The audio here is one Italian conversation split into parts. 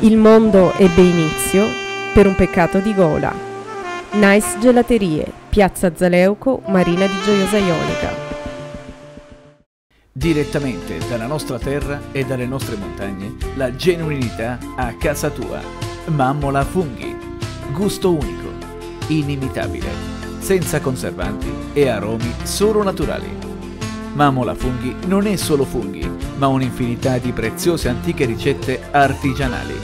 Il mondo ebbe inizio per un peccato di gola. Nice Gelaterie, Piazza Zaleuco, Marina di Gioiosa Ionica. Direttamente dalla nostra terra e dalle nostre montagne, la genuinità a casa tua. Mammola Funghi Gusto unico, inimitabile, senza conservanti e aromi solo naturali. Mamola Funghi non è solo funghi, ma un'infinità di preziose antiche ricette artigianali.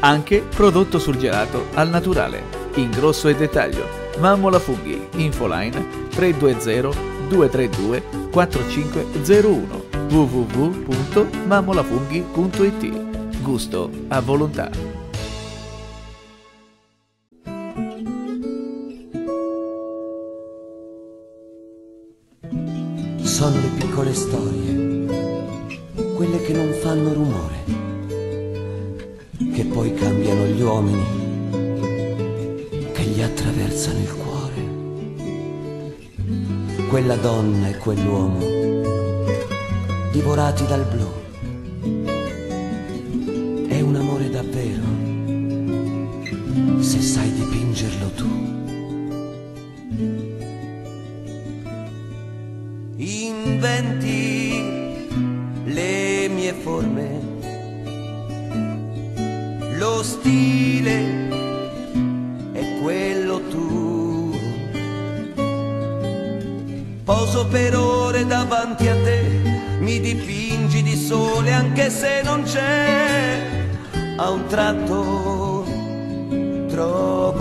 Anche prodotto surgelato al naturale, in grosso e dettaglio. Mamola Funghi, infoline 320 232 4501 www.mamolafunghi.it Gusto a volontà. sono le piccole storie, quelle che non fanno rumore, che poi cambiano gli uomini, che gli attraversano il cuore. Quella donna e quell'uomo, divorati dal blu, è un amore davvero, se sai dipingerlo tu. inventi le mie forme, lo stile è quello tuo. Poso per ore davanti a te, mi dipingi di sole anche se non c'è, a un tratto troppo.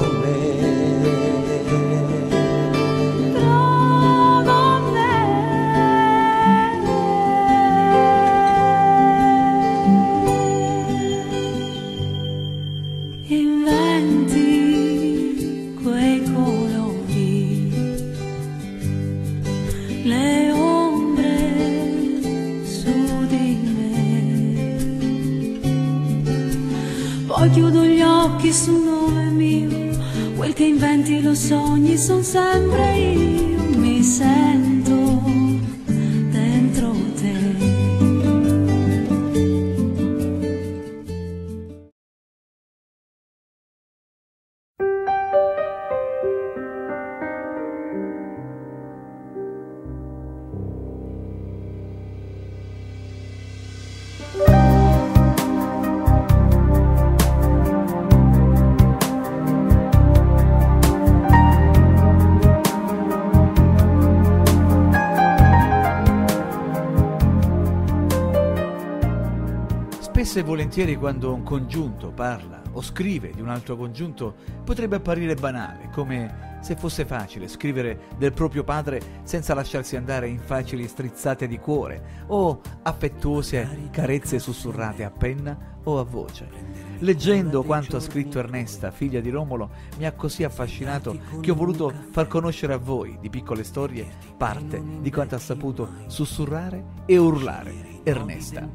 Spesso e volentieri quando un congiunto parla o scrive di un altro congiunto potrebbe apparire banale, come se fosse facile scrivere del proprio padre senza lasciarsi andare in facili strizzate di cuore o affettuose carezze sussurrate a penna o a voce. Leggendo quanto ha scritto Ernesta, figlia di Romolo, mi ha così affascinato che ho voluto far conoscere a voi, di piccole storie, parte di quanto ha saputo sussurrare e urlare Ernesta.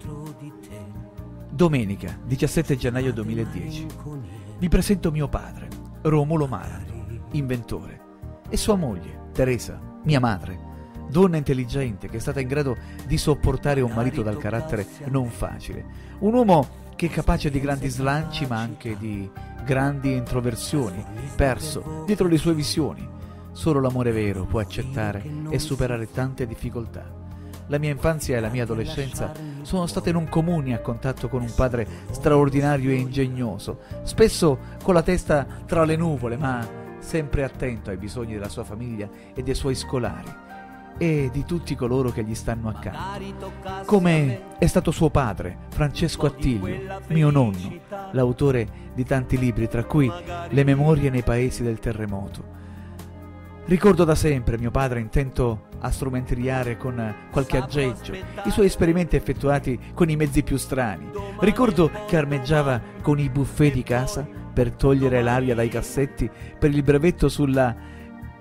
Domenica, 17 gennaio 2010. Vi presento mio padre, Romolo Marano, inventore, e sua moglie, Teresa, mia madre, donna intelligente che è stata in grado di sopportare un marito dal carattere non facile, un uomo che è capace di grandi slanci ma anche di grandi introversioni, perso dietro le sue visioni. Solo l'amore vero può accettare e superare tante difficoltà. La mia infanzia e la mia adolescenza sono state non comuni a contatto con un padre straordinario e ingegnoso, spesso con la testa tra le nuvole, ma sempre attento ai bisogni della sua famiglia e dei suoi scolari e di tutti coloro che gli stanno accanto. Come è stato suo padre, Francesco Attilio, mio nonno, l'autore di tanti libri, tra cui Le memorie nei paesi del terremoto Ricordo da sempre mio padre intento a strumentriare con qualche aggeggio i suoi esperimenti effettuati con i mezzi più strani. Ricordo che armeggiava con i buffet di casa per togliere l'aria dai cassetti per il brevetto sulla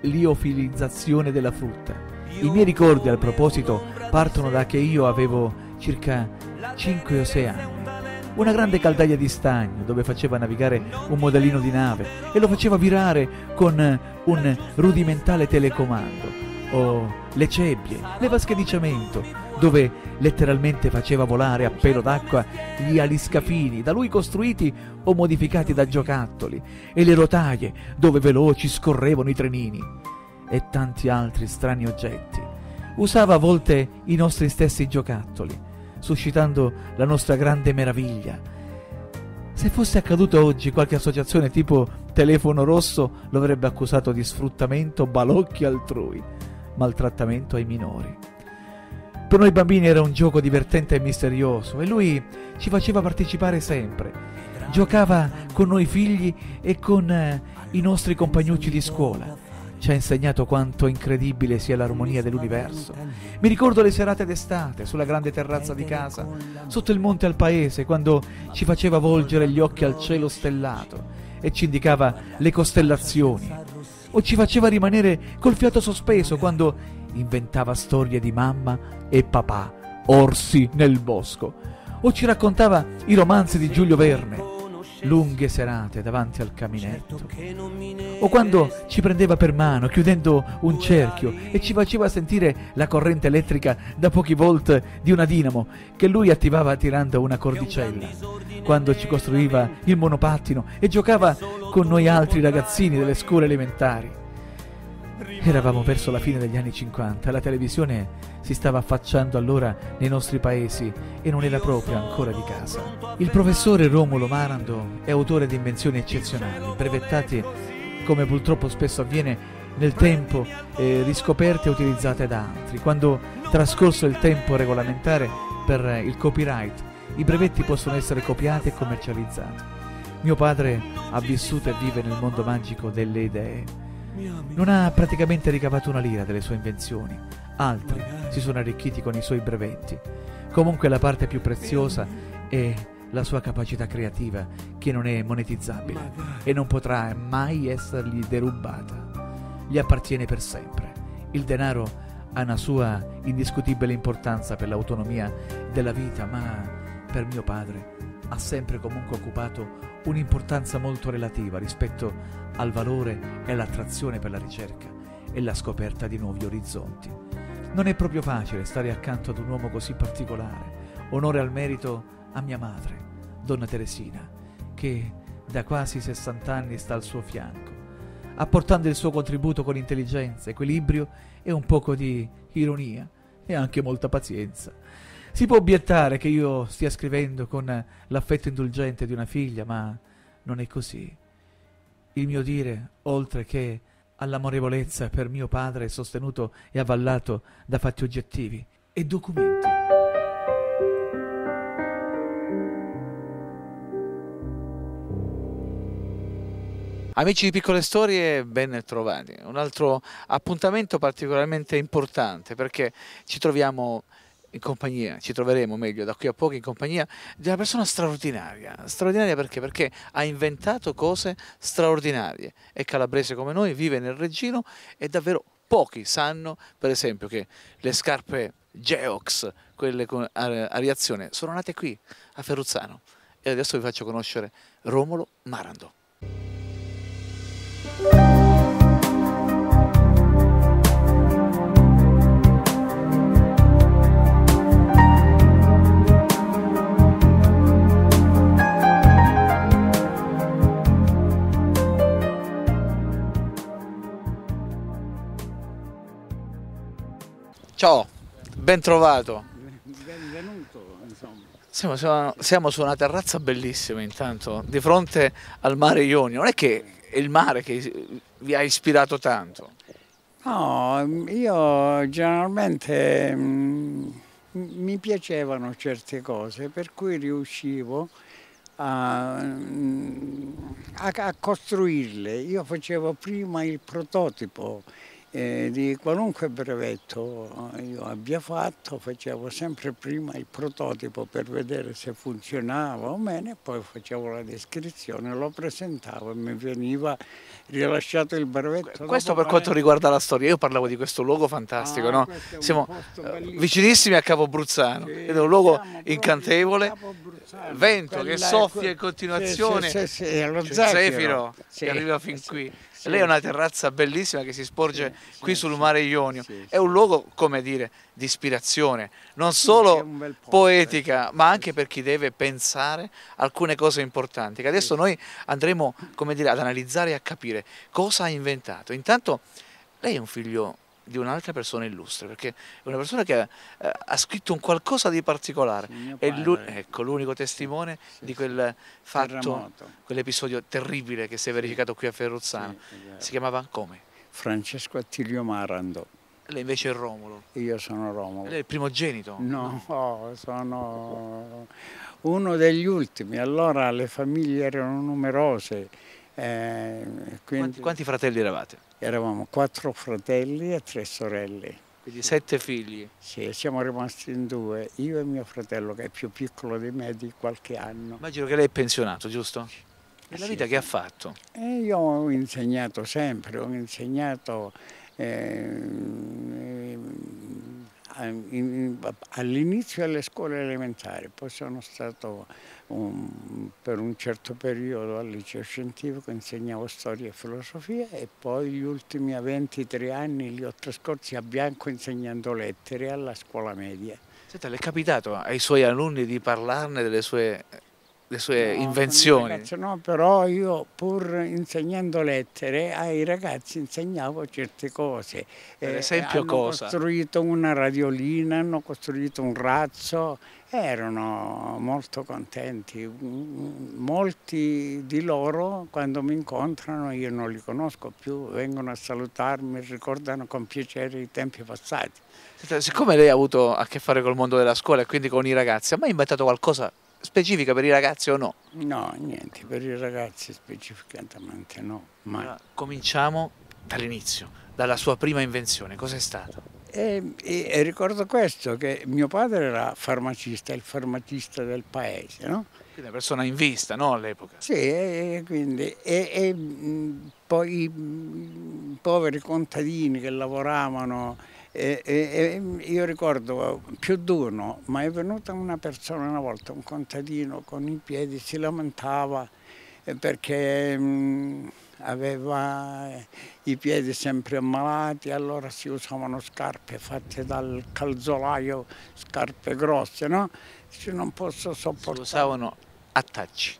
liofilizzazione della frutta. I miei ricordi al proposito partono da che io avevo circa 5 o 6 anni una grande caldaia di stagno dove faceva navigare un modellino di nave e lo faceva virare con un rudimentale telecomando o le cebbie, le vasche di cemento, dove letteralmente faceva volare a pelo d'acqua gli aliscafini, da lui costruiti o modificati da giocattoli, e le rotaie, dove veloci scorrevano i trenini, e tanti altri strani oggetti. Usava a volte i nostri stessi giocattoli, suscitando la nostra grande meraviglia. Se fosse accaduto oggi qualche associazione tipo telefono rosso lo avrebbe accusato di sfruttamento, balocchi altrui, maltrattamento ai minori. Per noi bambini era un gioco divertente e misterioso e lui ci faceva partecipare sempre. Giocava con noi figli e con eh, i nostri compagnucci di scuola ci ha insegnato quanto incredibile sia l'armonia dell'universo. Mi ricordo le serate d'estate sulla grande terrazza di casa, sotto il monte al paese, quando ci faceva volgere gli occhi al cielo stellato e ci indicava le costellazioni, o ci faceva rimanere col fiato sospeso quando inventava storie di mamma e papà, orsi nel bosco, o ci raccontava i romanzi di Giulio Verne, Certo. lunghe serate davanti al caminetto, certo o quando ci prendeva per mano chiudendo un cerchio e ci faceva sentire la corrente elettrica da pochi volt di una dinamo che lui attivava tirando una cordicella, quando ci costruiva il monopattino e giocava con noi altri ragazzini delle scuole elementari Eravamo verso la fine degli anni 50, la televisione si stava affacciando allora nei nostri paesi e non era proprio ancora di casa. Il professore Romolo Marando è autore di invenzioni eccezionali, brevettate come purtroppo spesso avviene nel tempo, eh, riscoperte e utilizzate da altri. Quando trascorso il tempo regolamentare per il copyright, i brevetti possono essere copiati e commercializzati. Mio padre ha vissuto e vive nel mondo magico delle idee non ha praticamente ricavato una lira delle sue invenzioni, altri si sono arricchiti con i suoi brevetti. Comunque la parte più preziosa è la sua capacità creativa che non è monetizzabile e non potrà mai essergli derubata. Gli appartiene per sempre. Il denaro ha una sua indiscutibile importanza per l'autonomia della vita, ma per mio padre ha sempre comunque occupato un'importanza molto relativa rispetto al valore e all'attrazione per la ricerca e la scoperta di nuovi orizzonti. Non è proprio facile stare accanto ad un uomo così particolare. Onore al merito a mia madre, donna Teresina, che da quasi 60 anni sta al suo fianco, apportando il suo contributo con intelligenza, equilibrio e un poco di ironia e anche molta pazienza si può obiettare che io stia scrivendo con l'affetto indulgente di una figlia, ma non è così. Il mio dire, oltre che all'amorevolezza per mio padre, è sostenuto e avvallato da fatti oggettivi e documenti. Amici di Piccole Storie, ben trovati. Un altro appuntamento particolarmente importante perché ci troviamo in compagnia, ci troveremo meglio da qui a poco in compagnia di una persona straordinaria, straordinaria perché? Perché ha inventato cose straordinarie, è calabrese come noi, vive nel Reggino e davvero pochi sanno per esempio che le scarpe Geox, quelle con ariazione, sono nate qui a Ferruzzano e adesso vi faccio conoscere Romolo Marando. ben trovato. Benvenuto, insomma. Siamo, siamo, siamo, su una terrazza bellissima intanto, di fronte al mare Ionio. Non è che è il mare che vi ha ispirato tanto? No, io generalmente mh, mm, mi piacevano certe cose, per cui riuscivo a, mm, a, a costruirle. Io facevo prima il prototipo eh, di qualunque brevetto io abbia fatto, facevo sempre prima il prototipo per vedere se funzionava o meno, e poi facevo la descrizione, lo presentavo e mi veniva rilasciato il brevetto. Questo per quanto riguarda la storia, io parlavo di questo luogo fantastico, ah, no? siamo eh, vicinissimi a Capo Bruzzano, sì, è un luogo incantevole, vento Quella, che soffia in continuazione, sì, sì, sì, lo zefiro, zefiro che arriva fin qui. Sì. Lei ha una terrazza bellissima che si sporge sì, qui sì, sul mare Ionio. è un luogo, come dire, di ispirazione, non solo eh. poetica, ma anche per chi deve pensare alcune cose importanti. Che adesso noi andremo, come dire, ad analizzare e a capire cosa ha inventato. Intanto, lei è un figlio di un'altra persona illustre, perché è una persona che ha, eh, ha scritto un qualcosa di particolare, è ecco, l'unico testimone sì, di quel sì, fatto, quell'episodio terribile che si è verificato qui a Ferruzzano. Sì, si chiamava come? Francesco Attilio Marando. Lei invece è Romolo. Io sono Romolo. Lei è il primogenito? No, no, sono uno degli ultimi. Allora le famiglie erano numerose. Eh, quindi... quanti, quanti fratelli eravate? Eravamo quattro fratelli e tre sorelle. Quindi sette figli? Sì, siamo rimasti in due, io e mio fratello che è più piccolo di me di qualche anno. Immagino che lei è pensionato, giusto? E la vita sì. che ha fatto? E eh, io ho insegnato sempre, ho insegnato eh, all'inizio alle scuole elementari, poi sono stato un, per un certo periodo al liceo scientifico, insegnavo storia e filosofia e poi gli ultimi 23 anni li ho trascorsi a Bianco insegnando lettere alla scuola media. Senta, le è capitato ai suoi alunni di parlarne delle sue le sue no, invenzioni. Ragazzi, no, però io pur insegnando lettere ai ragazzi insegnavo certe cose. Per eh, esempio eh, cosa? Hanno costruito una radiolina, hanno costruito un razzo, erano molto contenti. Mm, mm, molti di loro quando mi incontrano io non li conosco più, vengono a salutarmi, ricordano con piacere i tempi passati. siccome lei ha avuto a che fare col mondo della scuola e quindi con i ragazzi, ha mai inventato qualcosa specifica per i ragazzi o no? No, niente, per i ragazzi specificatamente no. Mai. Allora, cominciamo dall'inizio, dalla sua prima invenzione, cos'è stata? E, ehm, e, e, ricordo questo, che mio padre era farmacista, il farmacista del paese, no? Quindi una persona in vista, no, all'epoca? Sì, e, quindi, e, poi i poveri contadini che lavoravano e, e, io ricordo più di uno, ma è venuta una persona una volta, un contadino con i piedi, si lamentava eh, perché mh, mm, aveva eh, i piedi sempre ammalati, allora si usavano scarpe fatte dal calzolaio, scarpe grosse, no? Dice non posso sopportare. Si usavano attacci.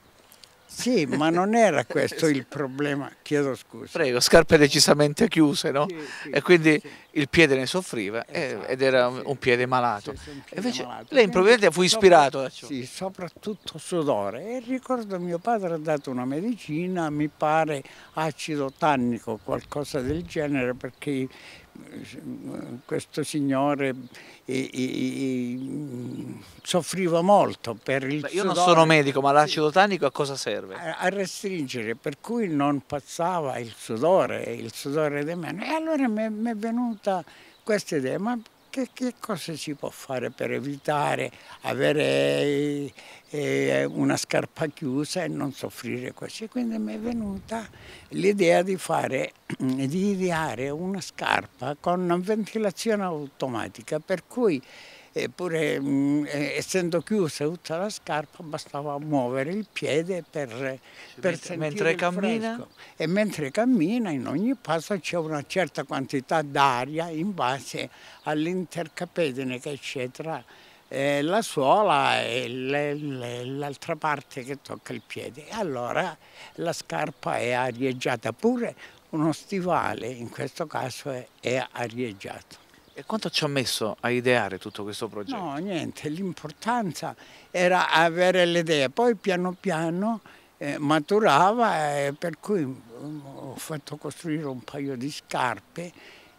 Sì, ma non era questo il problema, chiedo scusa. Prego, scarpe decisamente chiuse, no? Sì, sì, e quindi sì. il piede ne soffriva esatto, ed era un piede malato. Un piede Invece malato. lei improvvisamente fu ispirato da ciò. Sì, soprattutto sudore. E ricordo mio padre ha dato una medicina, mi pare acido tannico, qualcosa del genere, perché questo signore e, e, e, soffriva molto per il Beh, Io non sono medico, ma l'acido tannico a cosa serve? A, a, restringere, per cui non passava il sudore, il sudore di mano. E allora mi è venuta questa idea, ma che, che, cosa si può fare per evitare avere eh, eh, una scarpa chiusa e non soffrire così. quindi mi è venuta l'idea di, fare, di ideare una scarpa con ventilazione automatica, per cui eppure mh, mm, eh, essendo chiusa tutta la scarpa bastava muovere il piede per, eh, per mentre, sentire mentre cammina? Fresco. E mentre cammina in ogni passo c'è una certa quantità d'aria in base all'intercapedine che c'è tra eh, la suola e l'altra parte che tocca il piede. Allora la scarpa è arieggiata, pure uno stivale in questo caso è, è arieggiato. E quanto ci ha messo a ideare tutto questo progetto? No, niente, l'importanza era avere le idee, poi piano piano eh, maturava e eh, per cui mm, ho fatto costruire un paio di scarpe.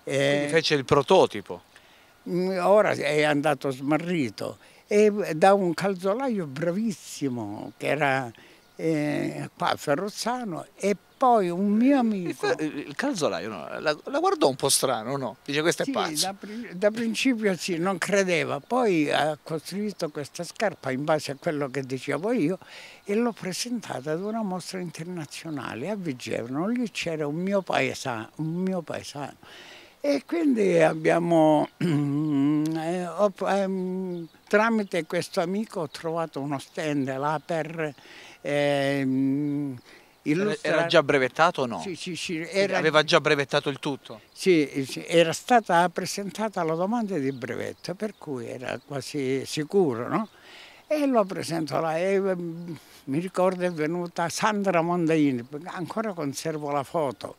E eh, Quindi fece il prototipo? Mm, ora è andato smarrito e da un calzolaio bravissimo che era eh, qua a Ferrozzano e poi un mio amico... Il, il calzolaio no, la, la, guardò un po' strano, no? Dice questa sì, è pazza. Da, da, principio sì, non credeva, poi ha costruito questa scarpa in base a quello che dicevo io e l'ho presentata ad una mostra internazionale a Vigevano, lì c'era un mio paesano, un mio paesano. E quindi abbiamo, eh, ho, eh, tramite questo amico ho trovato uno stand là per... Eh, Illustrare... Era già brevettato o no? Sì, sì, sì era... Aveva già brevettato il tutto? Sì, sì, era stata presentata la domanda di brevetto, per cui era quasi sicuro, no? E lo presento là e ehm, mi ricordo è venuta Sandra Mondaini, ancora conservo la foto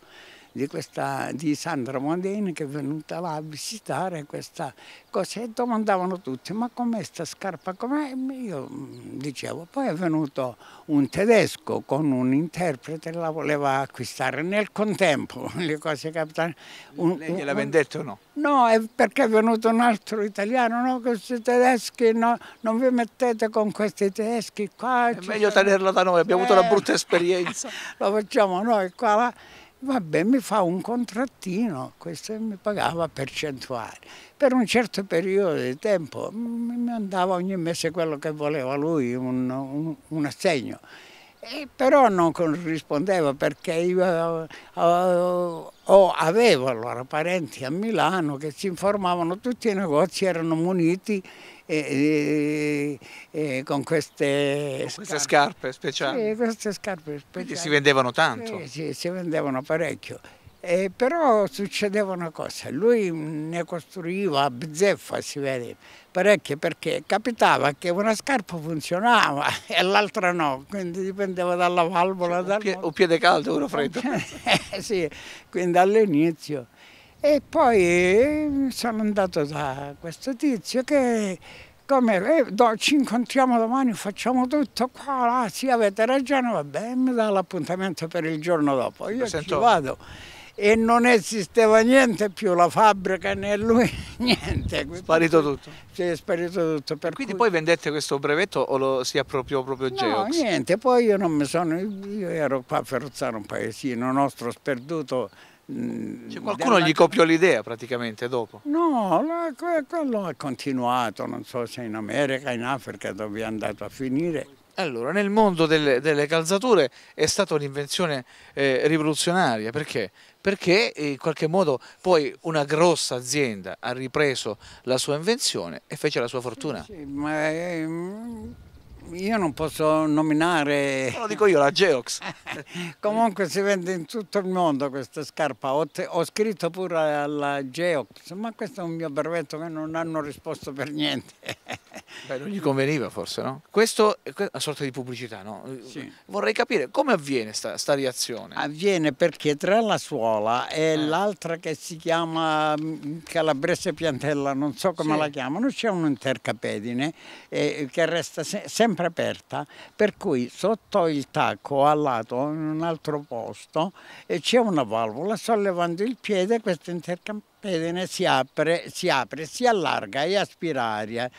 di, questa, di Sandra Mondini che è venuta là a visitare questa cosa e domandavano tutti ma com'è sta scarpa com'è? Io mm, dicevo, poi è venuto un tedesco con un interprete e la voleva acquistare nel contempo le cose capitane. Un, Lei gliela vendette o no? No, è perché è venuto un altro italiano, no, questi tedeschi, no, non vi mettete con questi tedeschi qua. È meglio tenerla da noi, abbiamo eh, avuto una eh, brutta esperienza. Lo facciamo noi qua. Là vabbè mi fa un contrattino, questo mi pagava percentuale. Per un certo periodo di tempo mi mandava ogni mese quello che voleva lui, un, un, un assegno. E però non corrispondeva perché io o, eh, eh, o avevo allora parenti a Milano che si informavano, tutti i negozi erano muniti eh, eh, con queste, con queste scarpe. scarpe speciali. Sì, queste scarpe speciali. Quindi si vendevano tanto? Sì, si vendevano parecchio. Eh, però succedeva una cosa, lui ne costruiva a bzeffa, si vede, parecchie perché capitava che una scarpa funzionava e l'altra no, quindi dipendeva dalla valvola. Cioè, un, dal... pie piede caldo, uno freddo. eh, sì, quindi all'inizio e poi eh, sono andato da questo tizio che come eh, do, ci incontriamo domani, facciamo tutto qua, là, sì avete ragione, va mi dà l'appuntamento per il giorno dopo, io ci vado. E non esisteva niente più, la fabbrica né lui, niente. Sparito tutto? Sì, è sparito tutto. Quindi cui... poi vendette questo brevetto o lo sia appropriò proprio no, Geox? No, niente, poi io non mi sono, io ero qua a Ferruzzano, un paesino nostro sperduto, Mm, cioè qualcuno della... gli copiò l'idea praticamente dopo? No, la, quello è continuato, non so se in America, in Africa, dove è andato a finire. Allora, nel mondo delle, delle calzature è stata un'invenzione eh, rivoluzionaria, perché? Perché in qualche modo poi una grossa azienda ha ripreso la sua invenzione e fece la sua fortuna. Sì, sì ma... È... Mm, io non posso nominare... Lo dico io, la Geox. Comunque si vende in tutto il mondo questa scarpa, ho, ho, scritto pure alla Geox, ma questo è un mio brevetto che non hanno risposto per niente. Beh, non gli conveniva forse, no? Questo è una sorta di pubblicità, no? Sì. Vorrei capire come avviene sta, sta, reazione. Avviene perché tra la suola e ah. l'altra che si chiama mm, Calabrese Piantella, non so come sì. la chiamano, c'è un intercapedine eh, che resta se sempre sempre aperta, per cui sotto il tacco a lato in un altro posto c'è una valvola, sollevando il piede questo intercampedine si apre, si apre, si allarga e aspira aria,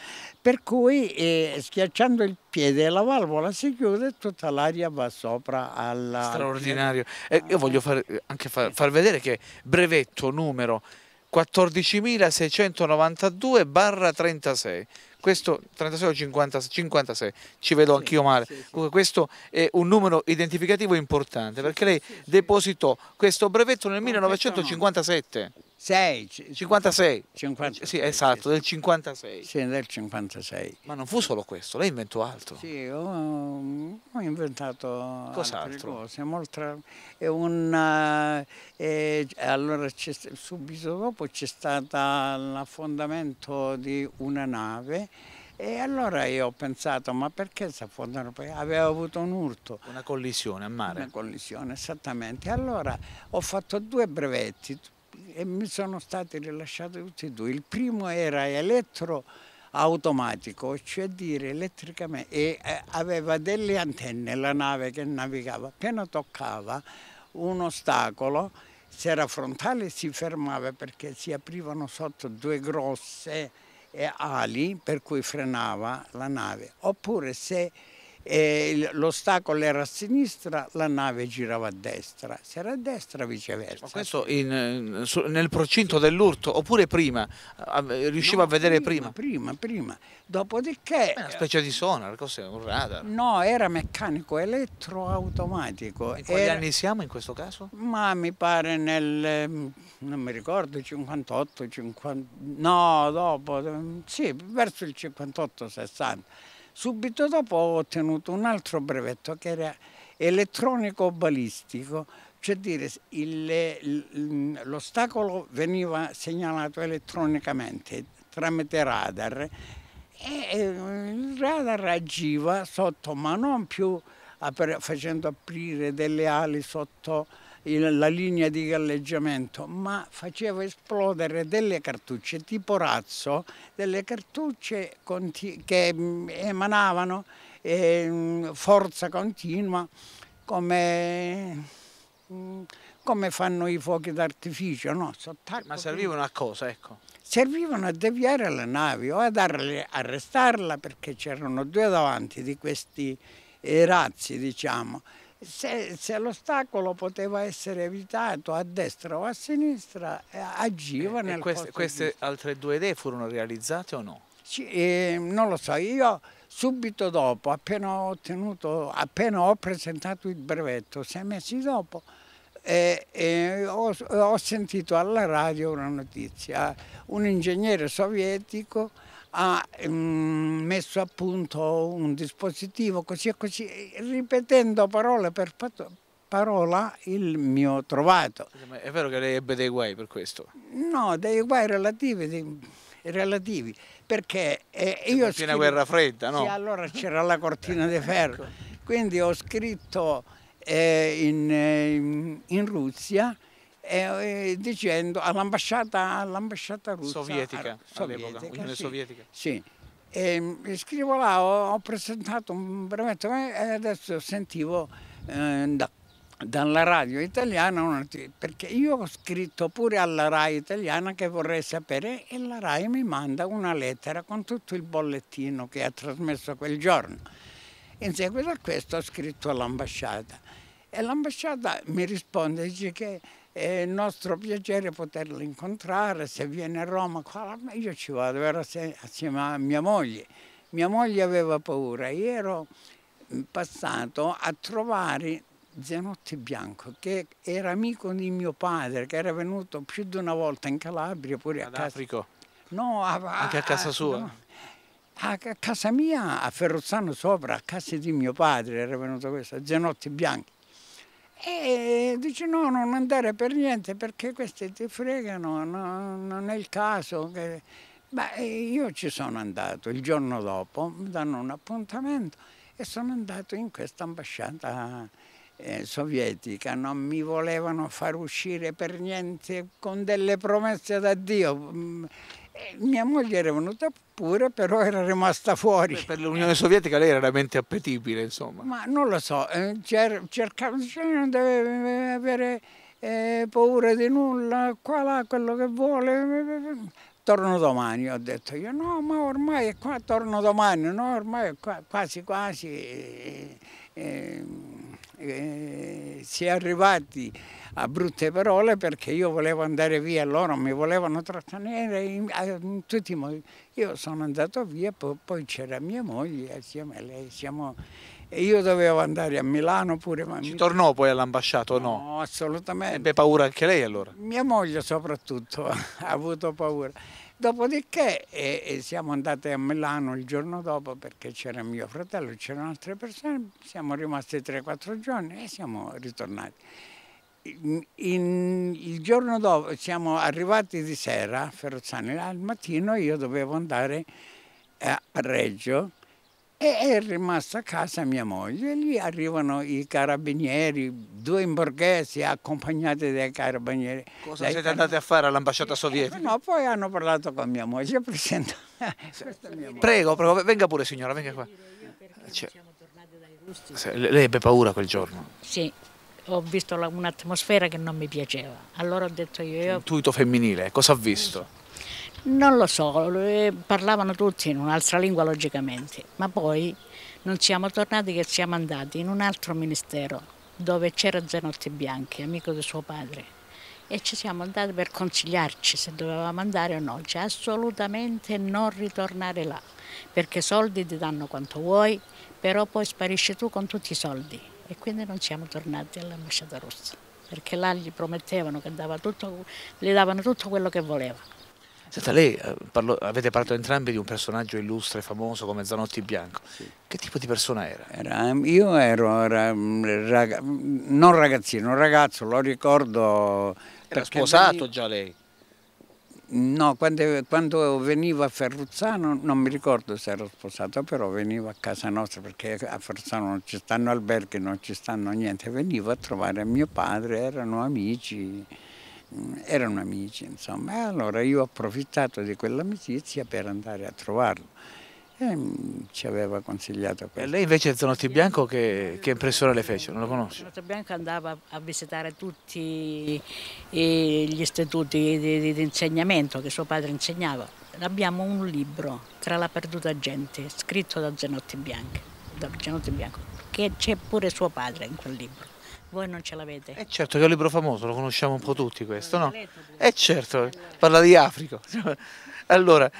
per cui eh, schiacciando il piede la valvola si chiude e tutta l'aria va sopra alla... Straordinario. Eh, io voglio far, anche far, far vedere che brevetto numero 14.692 36 questo 36 o 56, ci vedo sì, anch'io male. Sì, sì. Comunque questo è un numero identificativo importante perché lei depositò questo brevetto nel 1957. 56. 56. 56. Sì, esatto, sì. del 56. Sì, del 56. Ma non fu solo questo, lei inventò altro. Sì, ho, ho inventato Cos'altro? cose. Molto, una, e, eh, allora subito dopo c'è stato l'affondamento di una nave e allora io ho pensato, ma perché si affondano? Perché aveva avuto un urto. Una collisione a mare. Una collisione, esattamente. Allora ho fatto due brevetti, e mi sono stati rilasciati tutti e due. Il primo era elettroautomatico, cioè dire elettricamente, e eh, aveva delle antenne la nave che navigava, appena toccava un ostacolo, se era frontale si fermava perché si aprivano sotto due grosse eh, ali per cui frenava la nave, oppure se e l'ostacolo era a sinistra, la nave girava a destra, se era a destra viceversa. Ma questo in, nel procinto dell'urto oppure prima? Riusciva no, a vedere prima, prima? Prima, prima. Dopodiché... Una specie di sonar, cos'è? Un radar? No, era meccanico elettroautomatico. E quali era... anni siamo in questo caso? Ma mi pare nel... Ehm, non mi ricordo, 58, 50... No, dopo... Ehm, sì, verso il 58-60 Subito dopo ho ottenuto un altro brevetto che era elettronico balistico, cioè dire l'ostacolo veniva segnalato elettronicamente tramite radar e il radar agiva sotto ma non più facendo aprire delle ali sotto la linea di galleggiamento, ma faceva esplodere delle cartucce tipo razzo, delle cartucce che mm, emanavano ehm, forza continua come, mm, come, fanno i fuochi d'artificio. No? Ma servivano a cosa? Ecco. Servivano a deviare la nave o a arrestarla perché c'erano due davanti di questi eh, razzi, diciamo se, se l'ostacolo poteva essere evitato a destra o a sinistra, eh, agiva eh, nel queste, queste altre due idee furono realizzate o no? C eh, non lo so, io subito dopo, appena ho, ottenuto, appena ho presentato il brevetto, sei mesi dopo, eh, eh, ho, ho, sentito alla radio una notizia, un ingegnere sovietico ha mm, messo a punto un dispositivo così e così, ripetendo parola per parola il mio trovato. Ma è vero che lei ebbe dei guai per questo? No, dei guai relativi, dei, relativi perché eh, io... C'è una guerra fredda, no? Sì, allora c'era la cortina di eh, ecco. ferro, quindi ho scritto eh, in, eh, in Russia eh, dicendo all'ambasciata, all'ambasciata russa sovietica, all'epoca, all'Unione sì, Sovietica. Sì. E, scrivo là, ho, ho presentato un brevetto e adesso sentivo eh, da, dalla radio italiana, perché io ho scritto pure alla RAI italiana che vorrei sapere e la RAI mi manda una lettera con tutto il bollettino che ha trasmesso quel giorno. In seguito a questo ho scritto all'ambasciata e l'ambasciata mi risponde dice che è il nostro piacere poterlo incontrare, se viene a Roma io ci vado, era assieme a mia moglie. Mia moglie aveva paura, io ero passato a trovare Zenotti Bianco, che era amico di mio padre, che era venuto più di una volta in Calabria, pure Ad a casa... No, a, anche a casa sua? No, a, casa mia, a Ferrozzano sopra, a casa di mio padre era venuto questo, Zenotti Bianchi. E dice no, non andare per niente perché queste ti fregano, no, non è il caso. Beh, io ci sono andato il giorno dopo, mi danno un appuntamento e sono andato in questa ambasciata eh, sovietica. Non mi volevano far uscire per niente con delle promesse da Dio mm, e eh, mia moglie era venuta pure, però era rimasta fuori. Per l'Unione Sovietica lei era veramente appetibile, insomma. Ma non lo so, eh, cercavo, non deve eh, avere eh, paura di nulla, qua là, quello che vuole. Torno domani, ho detto io, no, ma ormai è qua, torno domani, no, ormai è qua, quasi quasi eh, eh, si è arrivati a brutte parole perché io volevo andare via, loro mi volevano trattenere in, in tutti i modi. Io sono andato via, poi, poi c'era mia moglie assieme a lei, siamo io dovevo andare a Milano pure. Ma Ci mi... tornò poi all'ambasciato o no? No, assolutamente. Ebbe paura anche lei allora? Mia moglie soprattutto ha avuto paura. Dopodiché eh, siamo andati a Milano il giorno dopo perché c'era mio fratello, c'erano altre persone, siamo rimasti 3-4 giorni e siamo ritornati in, il giorno dopo siamo arrivati di sera a Ferrozzani, al mattino io dovevo andare eh, a Reggio e è rimasta a casa mia moglie. Lì arrivano i carabinieri, due imborghesi accompagnati dai carabinieri. Cosa dai siete car andati a fare all'ambasciata eh, sovietica? no, poi hanno parlato con mia moglie. Presento... mia moglie. Prego, prego, venga pure signora, venga qua. Cioè, lei ebbe paura quel giorno? Sì, ho visto un'atmosfera che non mi piaceva. Allora ho detto io... io... Intuito femminile, cosa ha visto? Non lo so, eh, parlavano tutti in un'altra lingua logicamente, ma poi non siamo tornati che siamo andati in un altro ministero dove c'era Zenotti Bianchi, amico di suo padre, e ci siamo andati per consigliarci se dovevamo andare o no, cioè assolutamente non ritornare là, perché soldi ti danno quanto vuoi, però poi sparisci tu con tutti i soldi e quindi non siamo tornati all'ambasciata rossa, perché là gli promettevano che tutto, gli davano tutto quello che volevano. Senta, lei eh, parlo, avete parlato entrambi di un personaggio illustre, famoso come Zanotti Bianco. Sì. Che tipo di persona era? era io ero era, raga, non ragazzino, un ragazzo, lo ricordo. Era sposato io, già lei? No, quando, quando, venivo a Ferruzzano non mi ricordo se ero sposato, però venivo a casa nostra perché a Ferruzzano non ci stanno alberghi, non ci stanno niente. Venivo a trovare mio padre, erano amici, erano amici insomma. E allora io ho approfittato di quell'amicizia per andare a trovarlo. E eh, mm, ci aveva consigliato questo. E lei invece Zanotti Bianco che, che impressione le fece? Non lo conosce? Zanotti Bianco andava a visitare tutti eh, gli istituti di, di, di insegnamento che suo padre insegnava. Abbiamo un libro, Tra la perduta gente, scritto da Zanotti Bianco, Bianco che c'è pure suo padre in quel libro. Voi non ce l'avete? Eh certo che è un libro famoso, lo conosciamo un po' tutti questo, no? Eh certo, parla di Africa. Allora,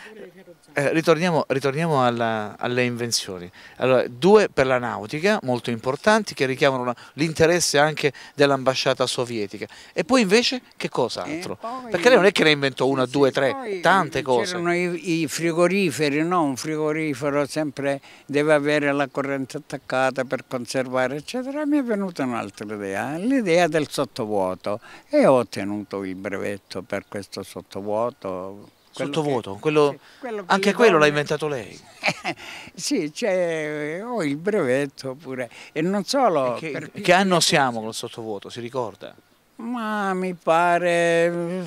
eh, ritorniamo, ritorniamo alla, alle invenzioni. Allora, due per la nautica, molto importanti, che richiamano l'interesse anche dell'ambasciata sovietica. E poi invece che cos'altro? Perché lei non è che ne inventò una, due, tre, tante cose. C'erano i, i, frigoriferi, no? Un frigorifero sempre deve avere la corrente attaccata per conservare, eccetera. Mi è venuta un'altra idea, l'idea del sottovuoto. E ho ottenuto il brevetto per questo sottovuoto Sottovuoto, che, quello, sì, quello anche quello l'ha inventato lei. sì, c'è ho il brevetto pure. E non solo. E che, che anno siamo con il sottovuoto, si ricorda? Ma mi pare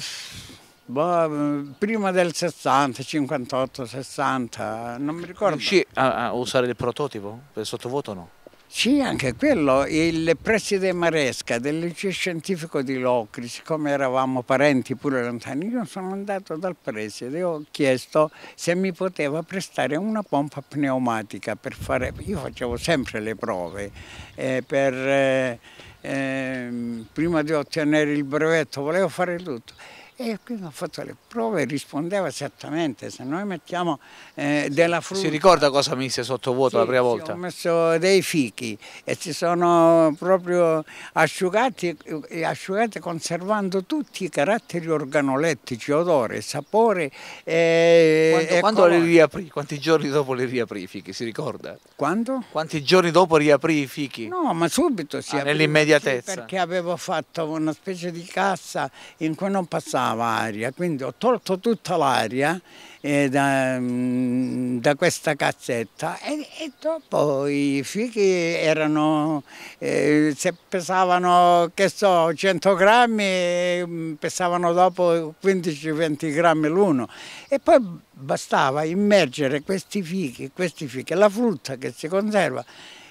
boh, prima del 60, 58, 60, non mi ricordo. Riuscì a, a usare il prototipo? Per sottovoto no? Sì, anche quello. Il preside Maresca del liceo scientifico di Locri, siccome eravamo parenti pure lontani, io sono andato dal preside e ho chiesto se mi poteva prestare una pompa pneumatica per fare... Io facevo sempre le prove eh, per... Eh, eh, prima di ottenere il brevetto, volevo fare tutto e prima ho fatto le prove e rispondeva esattamente, se noi mettiamo eh, della frutta... Si ricorda cosa mise sotto vuoto sì, la prima volta? ho messo dei fichi e si sono proprio asciugati, eh, asciugati conservando tutti i caratteri organolettici, odore, sapore e eh, Quanto, e quando li riaprì? Quanti giorni dopo li riaprì i fichi, si ricorda? Quando? Quanti giorni dopo riaprì i fichi? No, ma subito si ah, Nell'immediatezza? Perché avevo fatto una specie di cassa in cui non passava entrava aria, quindi ho tolto tutta l'aria eh, da, mm, da, questa cazzetta e, e, dopo i fichi erano, eh, se pesavano che so, 100 grammi, mm, pesavano dopo 15-20 grammi l'uno e poi bastava immergere questi fichi, questi fichi, la frutta che si conserva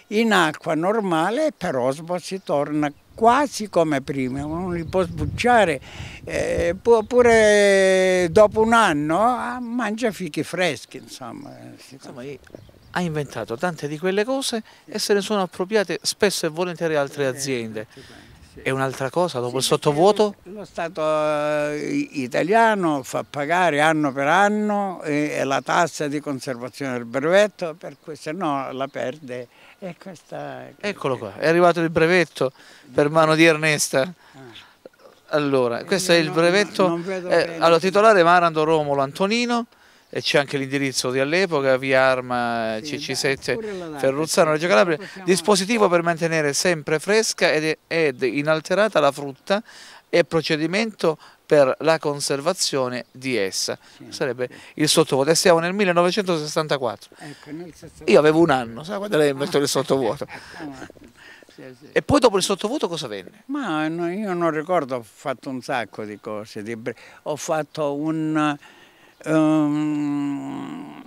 in acqua normale per osmo si torna quasi come prima, non li può sbucciare, eh, pure dopo un anno ah, mangia fichi freschi, insomma. insomma ha inventato tante di quelle cose e se ne sono appropriate spesso e volentieri altre eh, aziende. E un'altra cosa, dopo sì, il sottovuoto? Lo Stato eh, italiano fa pagare anno per anno eh, la tassa di conservazione del brevetto, per cui se no la perde e questa... Eccolo qua, è arrivato il brevetto per mano di Ernesta. Ah. Allora, eh, questo è il brevetto. Eh, allora, titolare Marando Romolo Antonino e c'è anche l'indirizzo di all'epoca, via Arma eh, CC7 Ferruzzano, Reggio Calabria, dispositivo per mantenere sempre fresca ed, ed inalterata la frutta e procedimento per la conservazione di essa. Sì. Sarebbe il sottovuoto. E siamo nel 1964. Ecco, nel Io avevo un anno, sai quando lei metto il sottovuoto. Sì, sì. E poi dopo il sottovuoto cosa venne? Ma no, io non ricordo, ho fatto un sacco di cose. Di ho fatto un... Um,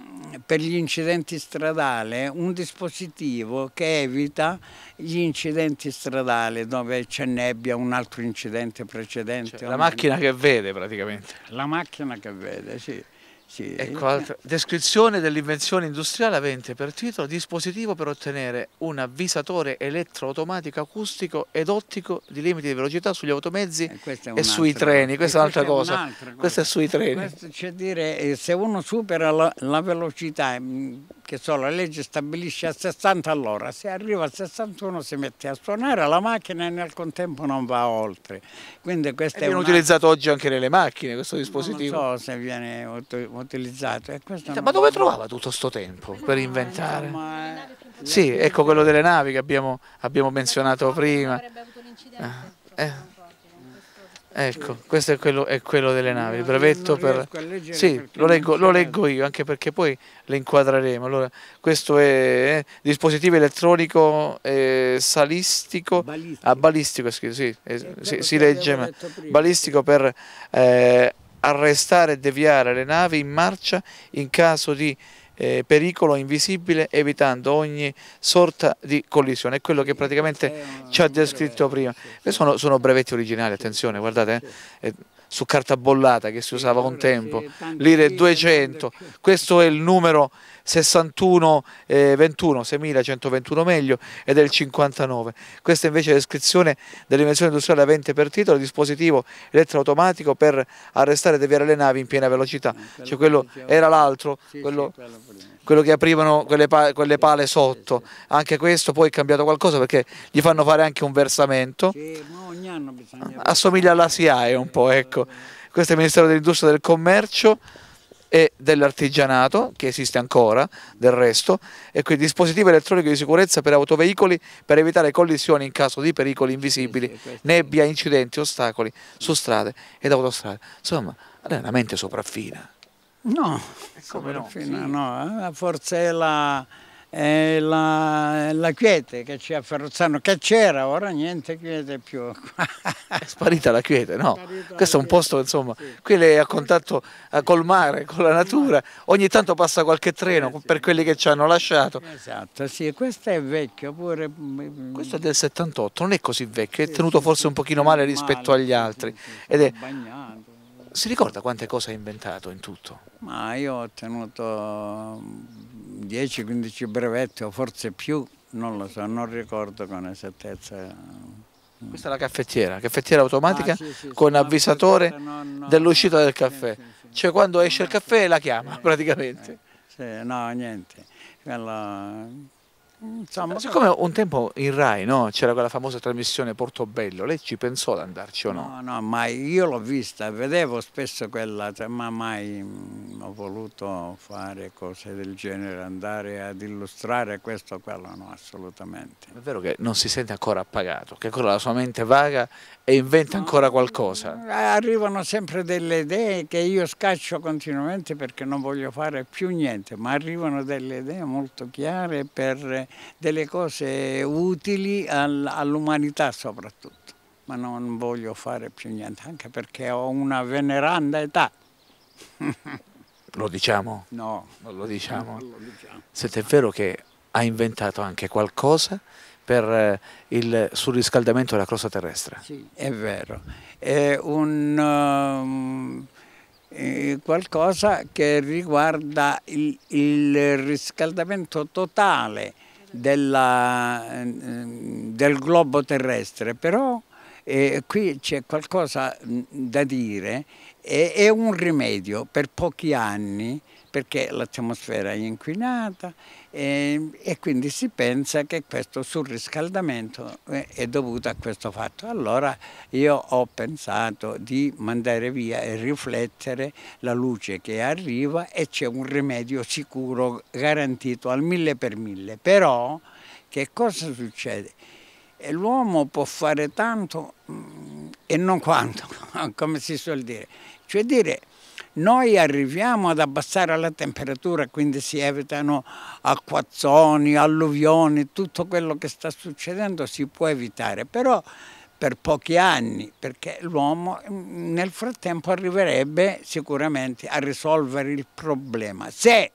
per gli incidenti stradali un dispositivo che evita gli incidenti stradali dove c'è nebbia, un altro incidente precedente. Cioè, la macchina che vede praticamente. La macchina che vede, sì. Sì. Ecco, descrizione dell'invenzione industriale avente per titolo dispositivo per ottenere un avvisatore elettroautomatico acustico ed ottico di limiti di velocità sugli automezzi eh, e sui treni. Questa, è eh, un'altra cosa. Un cosa. Questa è sui treni. Questo c'è dire, eh, se uno supera la, la velocità, mm, che so, la legge stabilisce a 60 all'ora, se arriva a 61 si mette a suonare la macchina e nel contempo non va oltre. Quindi questo è viene utilizzato oggi anche nelle macchine questo dispositivo? Non so se viene utilizzato. Questa... Ma dove trovava tutto questo tempo per ah, inventare? ma... Eh, sì, ecco quello delle navi che abbiamo, abbiamo menzionato prima. Ah, eh, ecco, questo è quello, è quello, delle navi, il brevetto per... Sì, lo leggo, lo leggo, io, anche perché poi le inquadreremo. Allora, questo è eh, dispositivo elettronico eh, salistico... Balistico. Ah, balistico, sì, sì, si, legge, ma balistico per eh, arrestare e deviare le navi in marcia in caso di eh, pericolo invisibile evitando ogni sorta di collisione, è quello che praticamente ci ha descritto prima. Sono, sono brevetti originali, attenzione, guardate. Eh. eh su carta bollata che si usava un tempo, lire 200, questo è il numero 6121, 6121 eh, meglio, ed è il 59. Questa invece è la descrizione dell'invenzione industriale a avente per titolo dispositivo elettroautomatico per arrestare e deviare le navi in piena velocità, mm, cioè quello era l'altro, quello quello che aprivano quelle, pa quelle, pale sotto. Anche questo poi è cambiato qualcosa perché gli fanno fare anche un versamento. Assomiglia alla SIAE eh, un po', ecco. Questo è il Ministero dell'Industria del Commercio e dell'artigianato, che esiste ancora del resto, e quel dispositivi elettronici di sicurezza per autoveicoli per evitare collisioni in caso di pericoli invisibili, nebbia, incidenti, ostacoli su strade ed autostrade. Insomma, è una mente sopraffina. No, eh, come no? Sì. no? La eh, forza è la, la, quiete che c'è a Ferrozzano, che c'era, ora niente quiete più. è sparita la quiete, no? Questo è un posto, insomma, sì. qui lei è a contatto eh, col mare, con la natura, ogni tanto passa qualche treno eh, sì. per quelli che ci hanno lasciato. Esatto, sì, questo è vecchio pure. Mm, mm. Questo è del 78, non è così vecchio, è tenuto forse un pochino male rispetto agli altri. Ed è... bagnato si ricorda quante cose ha inventato in tutto? Ma io ho ottenuto 10-15 brevetti o forse più, non lo so, non ricordo con esattezza. Questa è la caffettiera, caffettiera automatica ah, sì, sì, con avvisatore non, non, dell'uscita del caffè. Sì, cioè quando esce il caffè la chiama eh, praticamente. Eh, sì, no, niente. Quello Mm, insomma, eh, siccome un tempo in Rai no? c'era quella famosa trasmissione Portobello, lei ci pensò ad andarci o no? No, no, ma io l'ho vista, vedevo spesso quella, cioè, ma mai mm, ho voluto fare cose del genere, andare ad illustrare questo o quello, no, assolutamente. È vero che non si sente ancora appagato, che ancora la sua mente vaga e inventa no, ancora qualcosa? Mm, arrivano sempre delle idee che io scaccio continuamente perché non voglio fare più niente, ma arrivano delle idee molto chiare per delle, cose utili al, all'umanità soprattutto. Ma non voglio fare più niente, anche perché ho una veneranda età. Lo diciamo? No. Non lo diciamo? Non lo diciamo. Senti, vero che ha inventato anche qualcosa per eh, il surriscaldamento della crosta terrestre. Sì, è vero. È un um, eh, qualcosa che riguarda il, il riscaldamento totale della, ehm, ehm, del globo terrestre, però eh, qui c'è qualcosa da dire, è, è un rimedio per pochi anni perché l'atmosfera è inquinata e, ehm, e, quindi si pensa che questo surriscaldamento eh, è dovuto a questo fatto. Allora io ho pensato di mandare via e riflettere la luce che arriva e c'è un rimedio sicuro garantito al mille per mille. Però che cosa succede? Eh, l'uomo può fare tanto mm, e non quanto, come si suol dire. Cioè dire noi arriviamo ad abbassare la temperatura, quindi si evitano acquazzoni, alluvioni, tutto quello che sta succedendo si può evitare, però per pochi anni, perché l'uomo mm, nel frattempo arriverebbe sicuramente a risolvere il problema. Se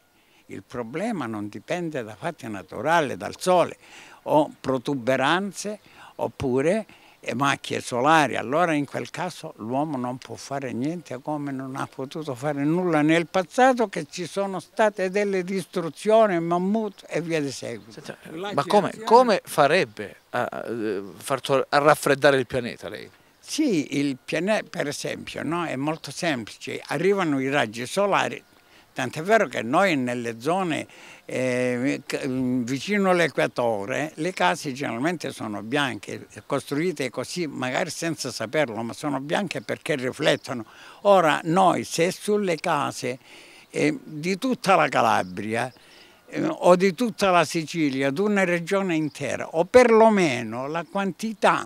il problema non dipende da fatti naturali, dal sole o protuberanze oppure e macchie solari, allora in quel caso l'uomo non può fare niente come non ha potuto fare nulla nel passato che ci sono state delle distruzioni, mammut e via di seguito. Senta, ma come, come, farebbe a, a, a, raffreddare il pianeta lei? Sì, il pianeta per esempio no? è molto semplice, arrivano i raggi solari, Tant'è vero che noi nelle zone eh, vicino all'equatore le case generalmente sono bianche, costruite così magari senza saperlo, ma sono bianche perché riflettono. Ora noi se sulle case eh, di tutta la Calabria eh, o di tutta la Sicilia, di una regione intera, o perlomeno la quantità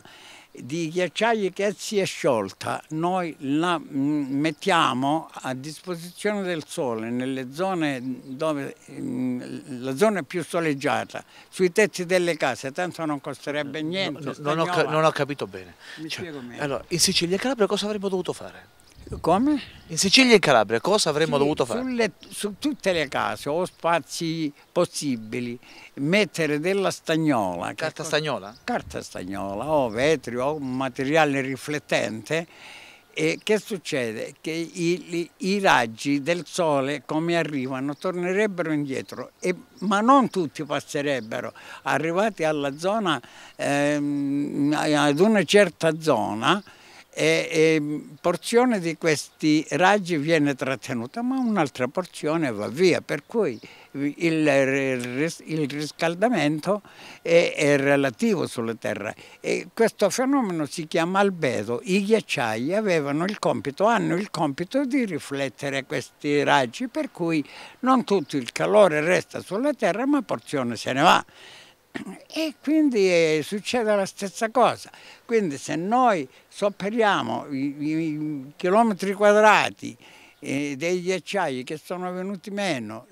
di ghiacciai che si è sciolta, noi la mm, mettiamo a disposizione del sole nelle zone dove mm, la zona è più soleggiata, sui tetti delle case, tanto non costerebbe niente. No, non, ho, non, ho, capito bene. Cioè, allora, in Sicilia e Calabria cosa avremmo dovuto fare? Come? In Sicilia e in Calabria cosa avremmo sì, dovuto fare? Sulle, su tutte le case o spazi possibili mettere della stagnola. Carta stagnola? Carta stagnola o vetri o un materiale riflettente e che succede? Che i, i, raggi del sole come arrivano tornerebbero indietro, e, ma non tutti passerebbero. Arrivati alla zona, ehm, ad una certa zona, e, e, porzione di questi raggi viene trattenuta ma un'altra porzione va via per cui il, il riscaldamento è, è, relativo sulla Terra e questo fenomeno si chiama albedo i ghiacciai avevano il compito, hanno il compito di riflettere questi raggi per cui non tutto il calore resta sulla Terra ma porzione se ne va e quindi eh, succede la stessa cosa. Quindi se noi sopperiamo i, i chilometri quadrati eh, dei ghiacciai che sono venuti meno,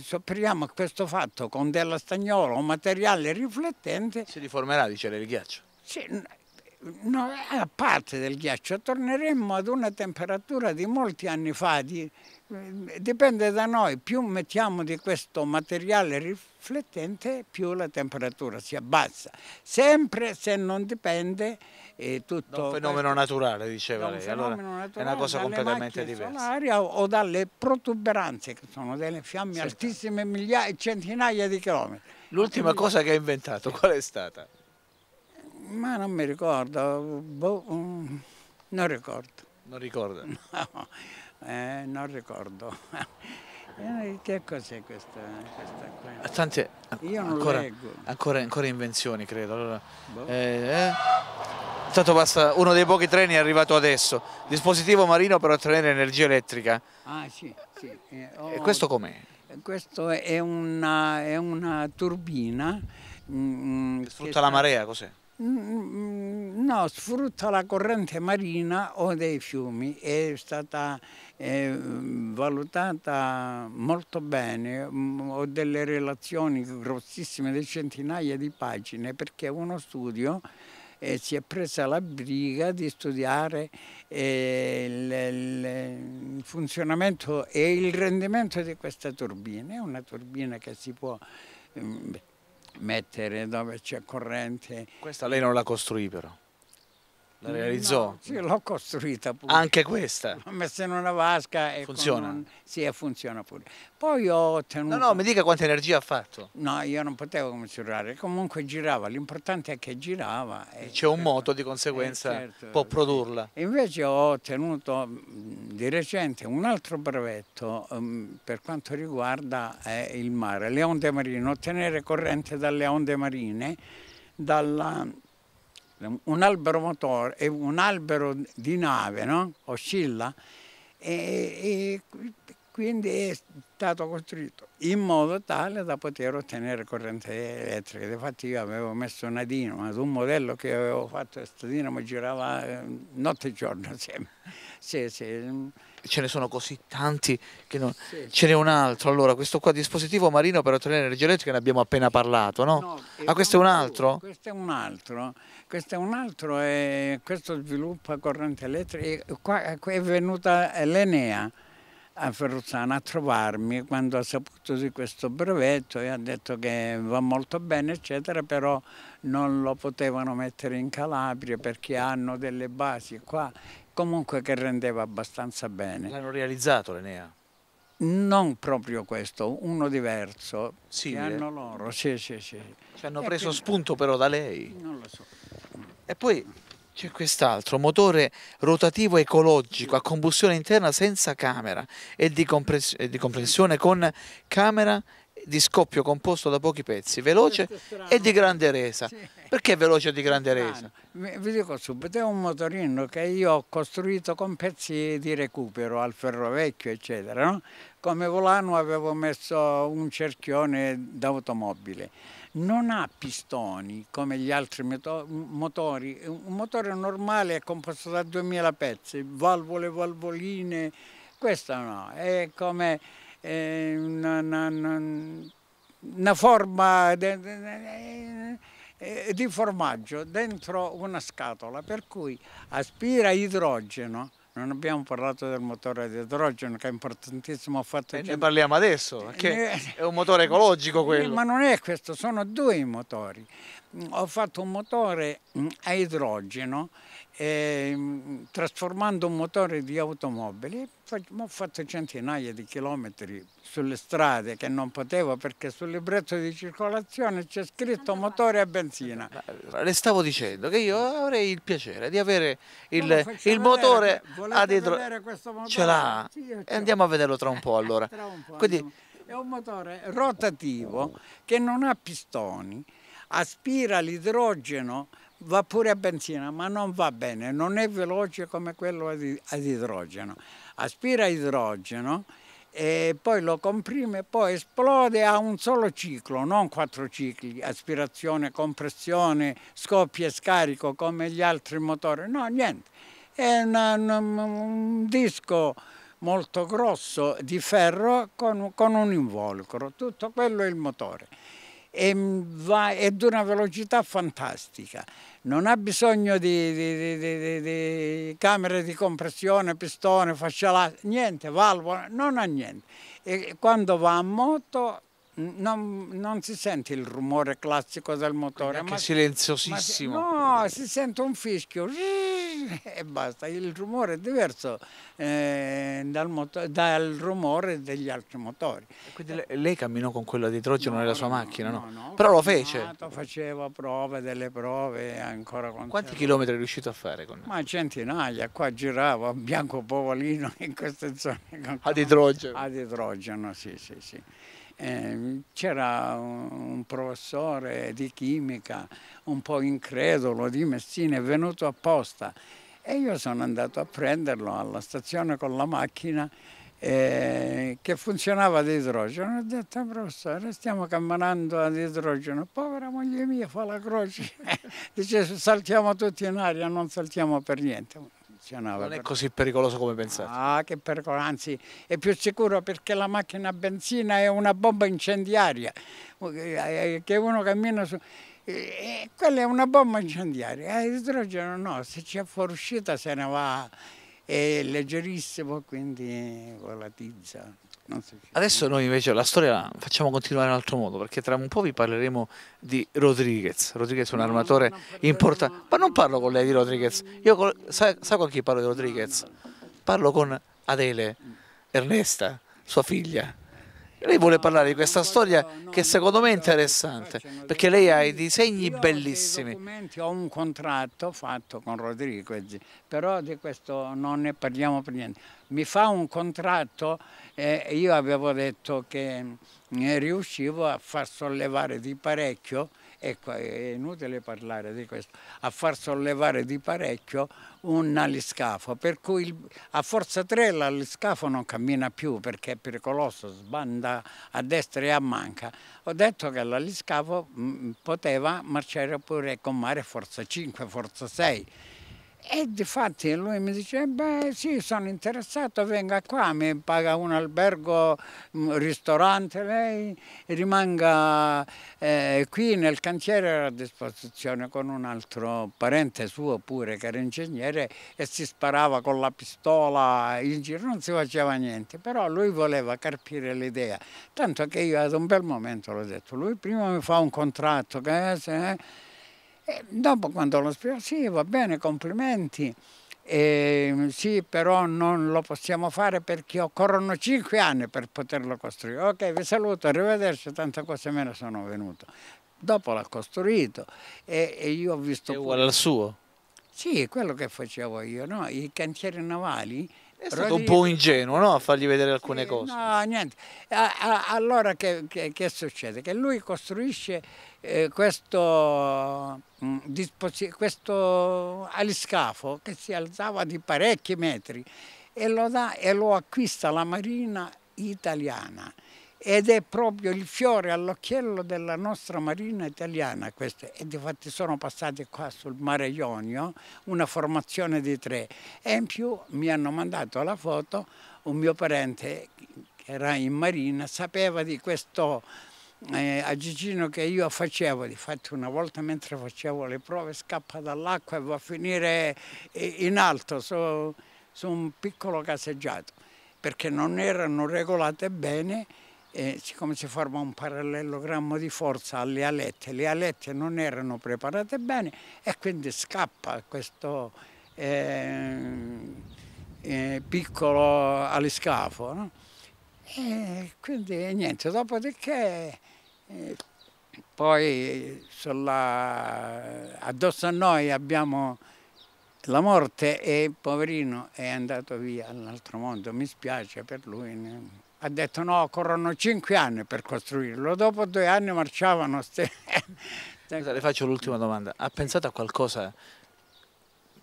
sopperiamo questo fatto con della stagnola o materiale riflettente... Si riformerà, dice il ghiaccio. Sì, no, a parte del ghiaccio, torneremmo ad una temperatura di molti anni fa, di, eh, dipende da noi, più mettiamo di questo materiale riflettente più la temperatura si abbassa, sempre se non dipende è eh, tutto... Da un fenomeno questo, naturale diceva lei, allora naturale, è una cosa completamente diversa. Solaria, o dalle protuberanze che sono delle fiamme sì. Certo. altissime migliaia, centinaia di chilometri. L'ultima cosa che ha inventato qual è stata? Ma non mi ricordo, boh, non ricordo. Non ricordo? No, eh, non ricordo. Eh, che cos'è questa, questa Tante, ah, Io non ancora, leggo. Ancora, ancora invenzioni, credo. Allora, boh. eh, eh. Tanto basta, uno dei pochi treni è arrivato adesso. Dispositivo marino per ottenere energia elettrica. Ah, sì, sì. Eh, oh, e questo com'è? Questo è una, è una turbina. Mm, mm che sfrutta che la marea, cos'è? Mm, mm, no, sfrutta la corrente marina o dei fiumi, è stata eh, valutata molto bene, mm, ho delle relazioni grossissime, di centinaia di pagine, perché uno studio eh, si è presa la briga di studiare eh, il, il funzionamento e il rendimento di questa turbina, è una turbina che si può... Eh, mettere dove c'è corrente. Questa lei non la costruì però? La realizzò? No, sì, l'ho costruita pure. Anche questa? Ho messo in una vasca e funziona? Un... Sì, funziona pure. Poi ho tenuto... No, no, mi dica quanta energia ha fatto. No, io non potevo misurare, comunque girava, l'importante è che girava. E C'è un certo. moto di conseguenza, eh, certo, può produrla. Sì. Invece ho ottenuto mm, di recente un altro brevetto um, per quanto riguarda eh, il mare, le onde marine, ottenere corrente dalle onde marine, dalla un albero motore e un albero di nave, no? Oscilla e, e quindi è stato costruito in modo tale da poter ottenere corrente elettrica. Infatti io avevo messo una dinamo, ad un modello che avevo fatto, questa dinamo girava eh, notte e giorno sempre. Sì, sì ce ne sono così tanti che non... Sì. ce n'è un altro allora questo qua dispositivo marino per ottenere energia elettrica ne abbiamo appena parlato no? no ah questo è un altro? questo è un altro questo è un altro e questo sviluppa corrente elettrica qua è venuta l'Enea a Ferruzzana a trovarmi quando ha saputo di questo brevetto e ha detto che va molto bene eccetera però non lo potevano mettere in Calabria perché hanno delle basi qua comunque che rendeva abbastanza bene. L'hanno realizzato l'Enea? Non proprio questo, uno diverso. Sì, che hanno loro, sì, sì, sì. Ci hanno e preso quindi... spunto però da lei. Non lo so. E poi c'è quest'altro, motore rotativo ecologico a combustione interna senza camera e di, compress di comprensione con camera di scoppio composto da pochi pezzi, veloce e di grande resa. Sì. Perché veloce e di grande resa? Vi dico subito, è un motorino che io ho costruito con pezzi di recupero al ferro vecchio, eccetera. No? Come volano avevo messo un cerchione d'automobile. Non ha pistoni come gli altri motori. Un motore normale è composto da 2000 pezzi, valvole, valvoline. Questo no, è come eh, una, una, una, forma eh, di formaggio dentro una scatola, per cui aspira idrogeno, non abbiamo parlato del motore ad idrogeno che è importantissimo. Fatto e ne parliamo adesso, che eh, è un motore ecologico eh, quello. Ma non è questo, sono due i motori. Ho fatto un motore a idrogeno e, ehm, trasformando un motore di automobili, ho fatto centinaia di chilometri sulle strade che non potevo perché sul libretto di circolazione c'è scritto motore a benzina. Le stavo dicendo che io avrei il piacere di avere il, il motore a dietro. Ce l'ha? Sì, andiamo a vederlo tra un po' eh, allora. un po', Quindi... È un motore rotativo che non ha pistoni, aspira l'idrogeno va pure a benzina, ma non va bene, non è veloce come quello ad idrogeno. Aspira idrogeno e poi lo comprime, poi esplode a un solo ciclo, non quattro cicli, aspirazione, compressione, scoppio e scarico come gli altri motori, no, niente. È una, una, un disco molto grosso di ferro con, con un involucro, tutto quello è il motore e, va, ad una velocità fantastica. Non ha bisogno di, di, di, di camere di compressione, pistone, fascialata, niente, valvola, non ha niente. E quando va a moto non, non, si sente il rumore classico del motore. Anche ma silenziosissimo. Ma, no, si sente un fischio e basta. Il rumore è diverso eh, dal, dal, rumore degli altri motori. Quindi lei, lei camminò con quello a idrogeno no, nella sua macchina, no? no? no Però lo fece. Faceva prove, delle prove ancora. Quanti chilometri è riuscito a fare con Ma centinaia, qua giravo a Bianco Povolino in queste zone. Ad idrogeno? Ad idrogeno, sì, sì, sì. Ehm, c'era un professore di chimica un po' incredulo di Messina, è venuto apposta e io sono andato a prenderlo alla stazione con la macchina eh, che funzionava ad idrogeno. Ho detto, ah, professore, stiamo camminando ad idrogeno, povera moglie mia fa la croce. Dice, saltiamo tutti in aria, non saltiamo per niente funzionava. Non è così pericoloso come pensate? Ah, che pericolo, anzi è più sicuro perché la macchina a benzina è una bomba incendiaria, eh, eh, che uno cammina su... E eh, quella è una bomba incendiaria, L'idrogeno no, se c'è fuoriuscita se ne va, è leggerissimo, quindi volatizza. Adesso noi invece la storia la facciamo continuare in altro modo perché tra un po' vi parleremo di Rodriguez. Rodriguez è un armatore importante, ma non parlo con lei di Rodriguez, io con, sa, sa con chi parlo di Rodriguez? Parlo con Adele, Ernesta, sua figlia. Lei vuole parlare di questa storia che secondo me è interessante, perché lei ha i disegni bellissimi. Ho un contratto fatto con Rodriguez, però di questo non ne parliamo per niente mi fa un contratto e eh, io avevo detto che ne eh, riuscivo a far sollevare di parecchio, ecco è inutile parlare di questo, a far sollevare di parecchio un aliscafo, per cui il, a forza 3 l'aliscafo non cammina più perché è pericoloso, sbanda a destra e a manca. Ho detto che l'aliscafo mm, poteva marciare pure con mare forza 5, forza 6 e di lui mi dice, beh sì, sono interessato, venga qua, mi paga un albergo, un ristorante, lei rimanga eh, qui nel cantiere a disposizione con un altro parente suo pure che era ingegnere e si sparava con la pistola in giro, non si faceva niente, però lui voleva carpire l'idea, tanto che io ad un bel momento l'ho detto, lui prima mi fa un contratto, che... Eh, e dopo quando lo spiego, sì, va bene, complimenti. E, ehm, sì, però non lo possiamo fare perché occorrono cinque anni per poterlo costruire. Ok, vi saluto, arrivederci, tante cose me ne sono venute. Dopo l'ha costruito e, e, io ho visto... È uguale pure... al suo? Sì, quello che facevo io, no? I cantieri navali è stato un po' ingenuo no? a fargli vedere alcune sì, eh, cose. No, niente. Allora che, che, che succede? Che lui costruisce eh, questo, mm, questo aliscafo che si alzava di parecchi metri e lo, da, e lo acquista la Marina italiana ed è proprio il fiore all'occhiello della nostra marina italiana queste, e infatti sono passate qua sul mare Ionio una formazione di tre e in più mi hanno mandato la foto un mio parente che era in marina sapeva di questo eh, agigino che io facevo, di fatto una volta mentre facevo le prove scappa dall'acqua e va a finire eh, in alto su, su un piccolo caseggiato perché non erano regolate bene e siccome si forma un parallelogramma di forza alle alette, le alette non erano preparate bene e quindi scappa questo eh, eh, piccolo aliscafo. No? E quindi niente, dopodiché eh, poi sulla, addosso a noi abbiamo la morte e poverino è andato via all'altro mondo, mi spiace per lui ha detto no, corrono cinque anni per costruirlo, dopo due anni marciavano. Le faccio l'ultima domanda, ha pensato a qualcosa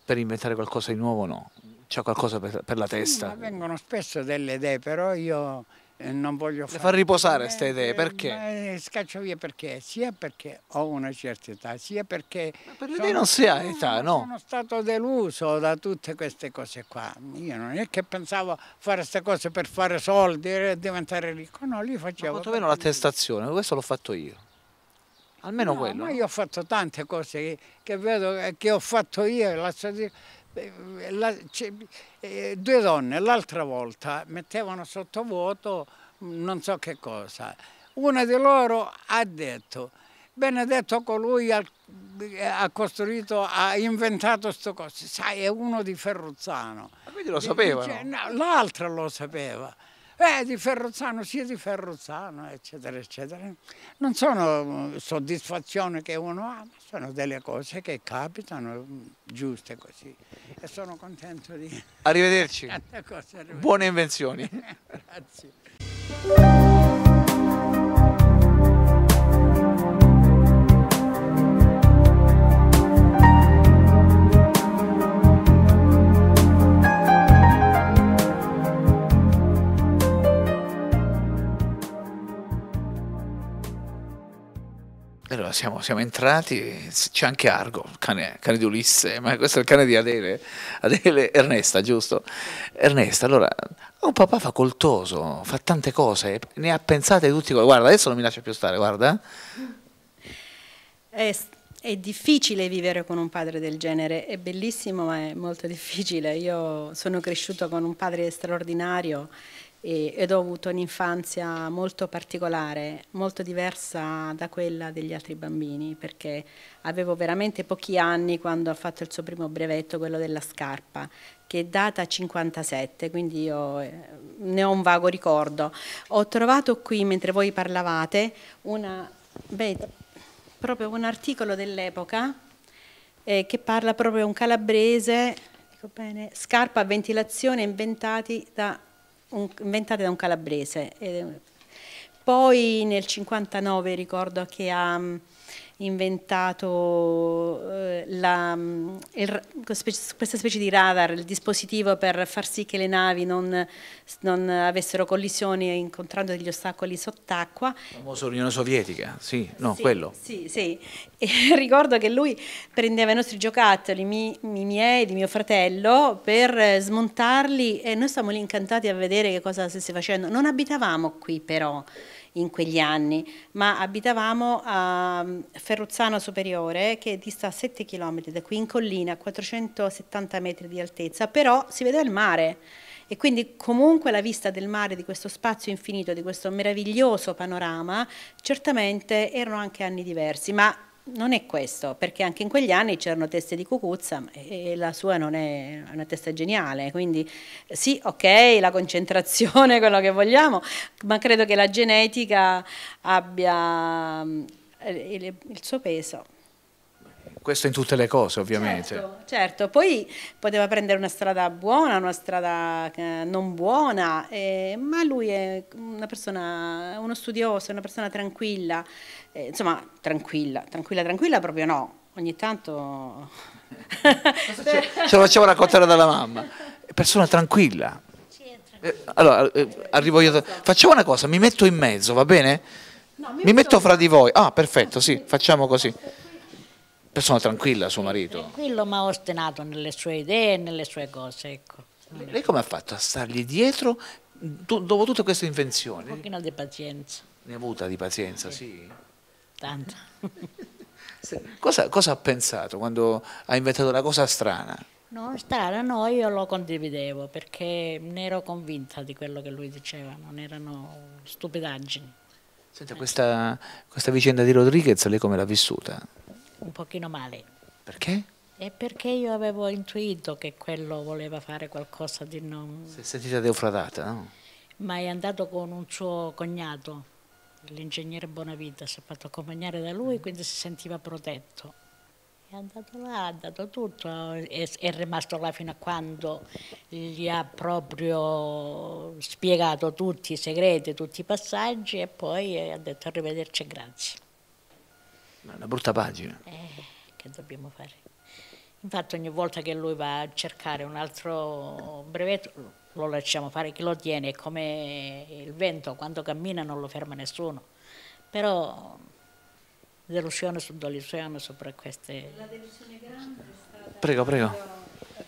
per inventare qualcosa di nuovo o no? C'è qualcosa per, per, la testa? Sì, vengono spesso delle idee, però io non voglio fare... Le fa riposare queste idee, eh, perché? Eh, scaccio via perché, sia perché ho una certa età, sia perché... Ma per le idee non si ha età, no? Sono stato deluso da tutte queste cose qua. Io non è che pensavo fare queste cose per fare soldi e diventare ricco, no, lì facevo... Ma meno l'attestazione, questo l'ho fatto io. Almeno no, quello. Ma io ho fatto tante cose che, che vedo eh, che ho fatto io, lascio dire... Eh, la, eh, due donne l'altra volta mettevano sotto vuoto mm, non so che cosa. Una di loro ha detto, benedetto colui ha, eh, ha costruito, ha inventato questo coso, sai è uno di Ferruzzano. Ma ah, quindi lo sapevano? l'altra lo sapeva eh, di Ferrozzano, sia di Ferrozzano, eccetera, eccetera. Non sono mm, soddisfazioni che uno ha, ma sono delle cose che capitano mm, giuste così. E sono contento di... Arrivederci. Cose, arrivederci. Buone invenzioni. Grazie. allora siamo, siamo entrati, c'è anche Argo, cane, cane, di Ulisse, ma questo è il cane di Adele, Adele Ernesta, giusto? Ernesta, allora, ha un papà facoltoso, fa tante cose, ne ha pensate tutti, guarda, adesso non mi lascia più stare, guarda. È, è difficile vivere con un padre del genere, è bellissimo ma è molto difficile. Io sono cresciuto con un padre straordinario ed ho avuto un'infanzia molto particolare, molto diversa da quella degli altri bambini, perché avevo veramente pochi anni quando ho fatto il suo primo brevetto, quello della scarpa, che è data 57, quindi io eh, ne ho un vago ricordo. Ho trovato qui, mentre voi parlavate, una, beh, proprio un articolo dell'epoca eh, che parla proprio un calabrese, ecco bene, scarpa a ventilazione inventati da un, inventate da un calabrese. E, eh, poi nel 59 ricordo che ha um, inventato eh, la, mm, il, questa specie di radar, il dispositivo per far sì che le navi non, non avessero collisioni incontrando degli ostacoli sott'acqua. La famosa Unione Sovietica, sì, no, sì, quello. Sì, sì. E ricordo che lui prendeva i nostri giocattoli, i mi, miei, di mio fratello, per eh, smontarli e noi stavamo lì incantati a vedere che cosa stesse facendo. Non abitavamo qui però in quegli anni, ma abitavamo a mm, Ferruzzano Superiore che dista 7 km da qui in collina a 470 metri di altezza, però si vedeva il mare e quindi comunque la vista del mare, di questo spazio infinito, di questo meraviglioso panorama, certamente erano anche anni diversi, ma non è questo, perché anche in quegli anni c'erano teste di cucuzza e la sua non è una testa geniale, quindi eh, sì, ok, la concentrazione, quello che vogliamo, ma credo che la genetica abbia mm, eh, il suo peso. Questo in tutte le cose ovviamente. Certo, certo. poi poteva prendere una strada buona, una strada eh, non buona, eh, ma lui è una persona, uno studioso, una persona tranquilla, eh, insomma tranquilla, tranquilla, tranquilla proprio no, ogni tanto... ce lo facciamo raccontare dalla mamma, persona tranquilla. Eh, allora, eh, arrivo io. Facciamo una cosa, mi metto in mezzo, va bene? No, mi, mi metto, metto fra di voi. Ah, perfetto, sì, facciamo così persona tranquilla suo marito. Tranquillo ma ostinato nelle sue idee, e nelle sue cose, ecco. Lei come ha fatto a stargli dietro dopo tutte queste invenzioni? Un pochino di pazienza. Ne ha avuta di pazienza, sì. sì. Tanta. cosa, cosa ha pensato quando ha inventato la cosa strana? No, strana no, io lo condividevo perché ne ero convinta di quello che lui diceva, non erano stupidaggini. Senta, questa, questa vicenda di Rodriguez lei come l'ha vissuta? un pochino male. Perché? È perché io avevo intuito che quello voleva fare qualcosa di non... Si è sentita deufradata, no? Ma è andato con un suo cognato, l'ingegnere Bonavita, si è fatto accompagnare da lui, mm. quindi si sentiva protetto. È andato là, ha dato tutto, è, è rimasto là fino a quando gli ha proprio spiegato tutti i segreti, tutti i passaggi e poi ha detto arrivederci e grazie una brutta pagina. Eh, che dobbiamo fare? Infatti ogni volta che lui va a cercare un altro brevetto lo lasciamo fare chi lo tiene, è come il vento, quando cammina non lo ferma nessuno. Però delusione su delusione sopra queste... La delusione grande è stata... Prego, prego.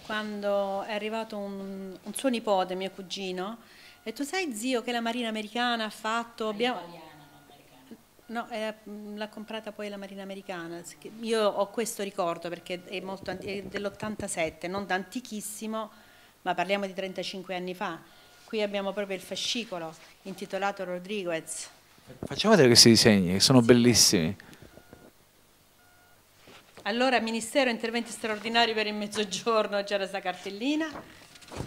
Quando è arrivato un, un suo nipote, mio cugino, e tu sai zio che la Marina americana ha fatto... Abbiamo... No, eh, l'ha comprata poi la Marina Americana. Io ho questo ricordo perché è, molto, è dell'87, non antichissimo, ma parliamo di 35 anni fa. Qui abbiamo proprio il fascicolo intitolato Rodriguez. Facciamo vedere questi disegni, che sono bellissimi. Allora, Ministero Interventi Straordinari per il Mezzogiorno, c'era questa cartellina.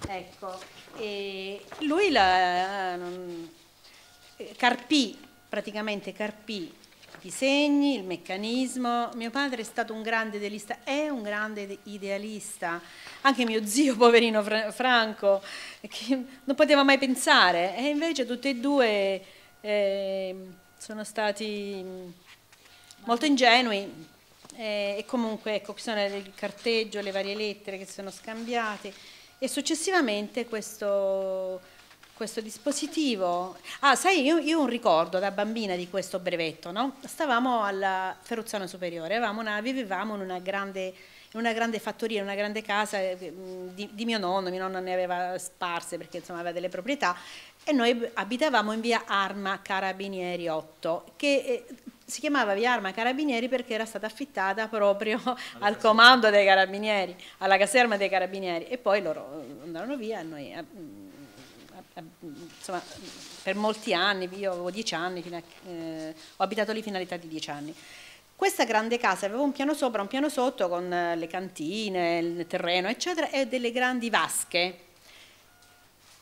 Ecco, e lui la... Eh, Carpì praticamente carpì i segni, il meccanismo. Mio padre è stato un grande idealista, è un grande idealista. Anche mio zio, poverino Franco, che non poteva mai pensare. E invece tutti e due eh, sono stati molto ingenui. Eh, e comunque, ecco, qui sono il carteggio, le varie lettere che sono scambiate. E successivamente questo questo dispositivo. Ah, sai, io, io un ricordo da bambina di questo brevetto, no? Stavamo alla Ferruzzano Superiore, una, vivevamo in una grande una grande fattoria, una grande casa eh, mm, di, di, mio nonno, mio nonno ne aveva sparse perché insomma aveva delle proprietà e noi abitavamo in via Arma Carabinieri 8 che eh, si chiamava via Arma Carabinieri perché era stata affittata proprio alla al comando dei carabinieri, alla caserma dei carabinieri e poi loro eh, andarono via e noi mm, eh, insomma, per molti anni, io avevo dieci anni, a, eh, ho abitato lì fino all'età di dieci anni. Questa grande casa aveva un piano sopra, un piano sotto con eh, le cantine, il terreno, eccetera, e delle grandi vasche.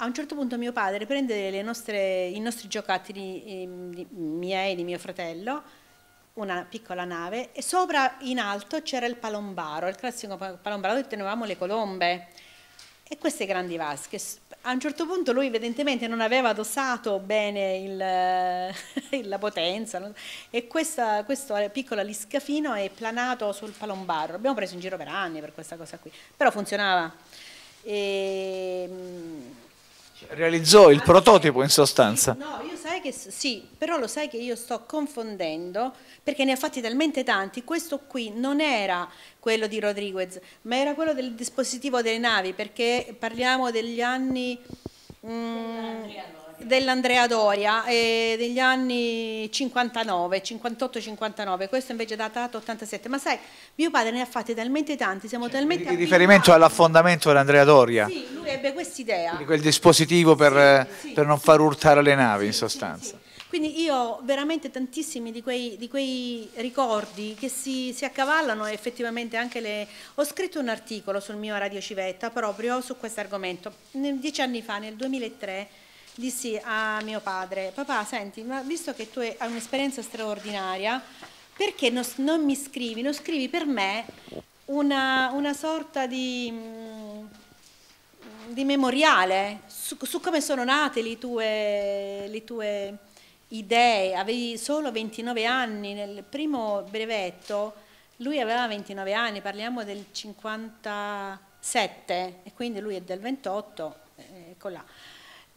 A un certo punto mio padre prende nostre, i nostri giocattoli ehm, miei e di mio fratello, una piccola nave e sopra in alto c'era il palombaro, il classico palombaro dove tenevamo le colombe e queste grandi vasche. A un certo punto lui evidentemente non aveva dosato bene il, la potenza e questa, questo piccolo liscafino è planato sul palombarro. Abbiamo preso in giro per anni per questa cosa qui, però funzionava. E, ehm, Realizzò il prototipo in sostanza. No, io sai che sì, però lo sai che io sto confondendo perché ne ha fatti talmente tanti. Questo qui non era quello di Rodriguez, ma era quello del dispositivo delle navi perché parliamo degli anni. Mm, dell'Andrea Doria eh, degli anni 59, 58-59, questo invece è datato 87, ma sai, mio padre ne ha fatti talmente tanti, siamo cioè, talmente... Il riferimento all'affondamento dell'Andrea Doria. Sì, lui ebbe quest'idea. Di quel dispositivo per, sì, eh, sì, per non far urtare le navi in sostanza. Quindi io ho veramente tantissimi di quei, di quei ricordi che si, si, accavallano effettivamente anche le... Ho scritto un articolo sul mio Radio Civetta proprio su questo argomento, dieci anni fa, nel 2003 dissi a mio padre, papà senti, ma visto che tu hai un'esperienza straordinaria, perché non, non, mi scrivi, non scrivi per me una, una sorta di, mm, di memoriale su, su, come sono nate le tue, le tue idee. Avevi solo 29 anni, nel primo brevetto lui aveva 29 anni, parliamo del 57 e quindi lui è del 28, eh, ecco là.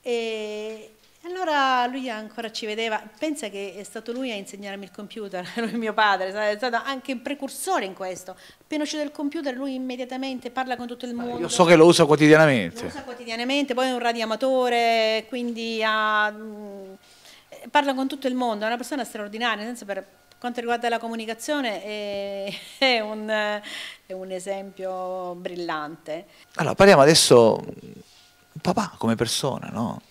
E allora lui ancora ci vedeva, pensa che è stato lui a insegnarmi il computer, lui mio padre, è stato anche un precursore in questo. Appena uscito il computer lui immediatamente parla con tutto il ah, mondo. Io so che lo usa quotidianamente. Lo usa quotidianamente, poi è un radioamatore, quindi ha, mm, parla con tutto il mondo, è una persona straordinaria, nel senso per quanto riguarda la comunicazione è, è, un, è un esempio brillante. Allora parliamo adesso papà come persona, no?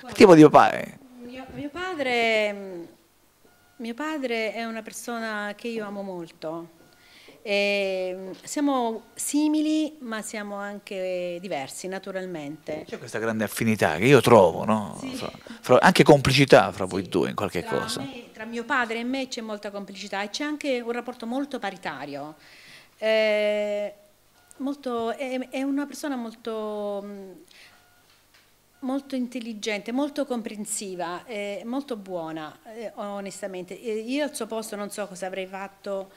Guarda, che tipo di papà è? Mio, mio, padre, mio padre è una persona che io amo molto. E mm, siamo simili ma siamo anche diversi naturalmente. C'è questa grande affinità che io trovo, no? sì. fra, anche complicità fra sì. voi due in qualche tra cosa. Me, tra mio padre e me c'è molta complicità e c'è anche un rapporto molto paritario. Eh, molto, è, è, una persona molto mm, molto intelligente, molto comprensiva, eh, molto buona, eh, onestamente. Io al suo posto non so cosa avrei fatto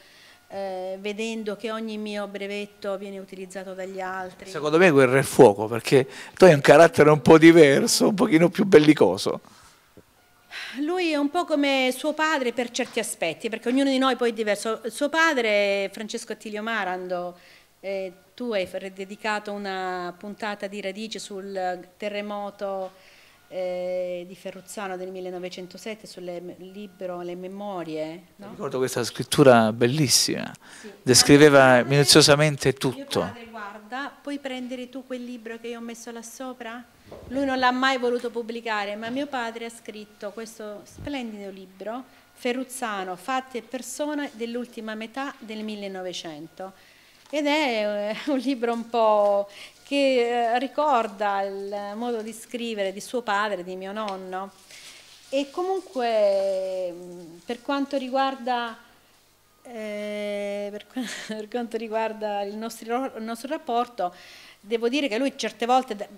eh, vedendo che ogni mio brevetto viene utilizzato dagli altri. Secondo me è guerra e fuoco, perché tu hai un carattere un po' diverso, un pochino più bellicoso. Lui è un po' come suo padre per certi aspetti, perché ognuno di noi poi è diverso. Suo padre, Francesco Attilio Marando, eh, tu hai dedicato una puntata di radice sul terremoto eh, di Ferruzzano del 1907, sul libro Le memorie. No? Ricordo questa scrittura bellissima, sì. descriveva minuziosamente tutto. Padre, guarda, puoi prendere tu quel libro che io ho messo là sopra? Lui non l'ha mai voluto pubblicare, ma mio padre ha scritto questo splendido libro, Ferruzzano, fatti e persone dell'ultima metà del 1900 ed è eh, un libro un po' che eh, ricorda il modo di scrivere di suo padre, di mio nonno. E comunque mm, per quanto riguarda, eh, per, quanto riguarda il, nostro, il, nostro rapporto, devo dire che lui certe volte,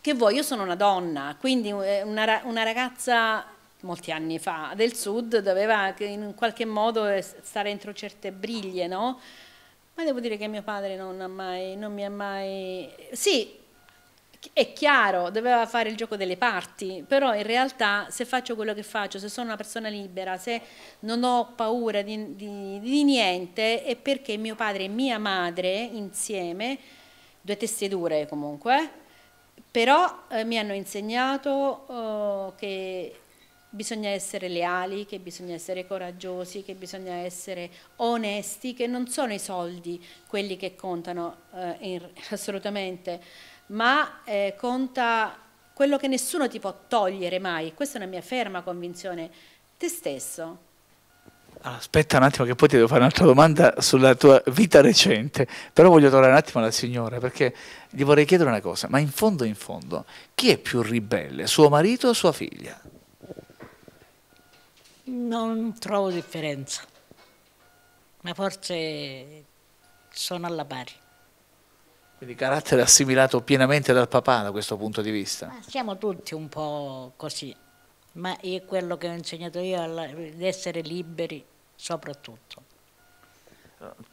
che vuoi, io sono una donna, quindi eh, una, una ragazza molti anni fa del sud doveva in qualche modo stare entro certe briglie, no? Ma devo dire che mio padre non, ha mai, non mi ha mai... Sì, è chiaro, doveva fare il gioco delle parti, però in realtà se faccio quello che faccio, se sono una persona libera, se non ho paura di, di, di niente, è perché mio padre e mia madre insieme, due teste dure comunque, però eh, mi hanno insegnato eh, che bisogna essere leali, che bisogna essere coraggiosi, che bisogna essere onesti, che non sono i soldi quelli che contano eh, in, assolutamente, ma eh, conta quello che nessuno ti può togliere mai, questa è una mia ferma convinzione, te stesso. Aspetta un attimo che poi ti devo fare un'altra domanda sulla tua vita recente, però voglio tornare un attimo alla signora perché gli vorrei chiedere una cosa, ma in fondo in fondo chi è più ribelle, suo marito o sua figlia? Non trovo differenza, ma forse sono alla pari. Quindi carattere assimilato pienamente dal papà da questo punto di vista? Ma siamo tutti un po' così, ma è quello che ho insegnato io, ad essere liberi soprattutto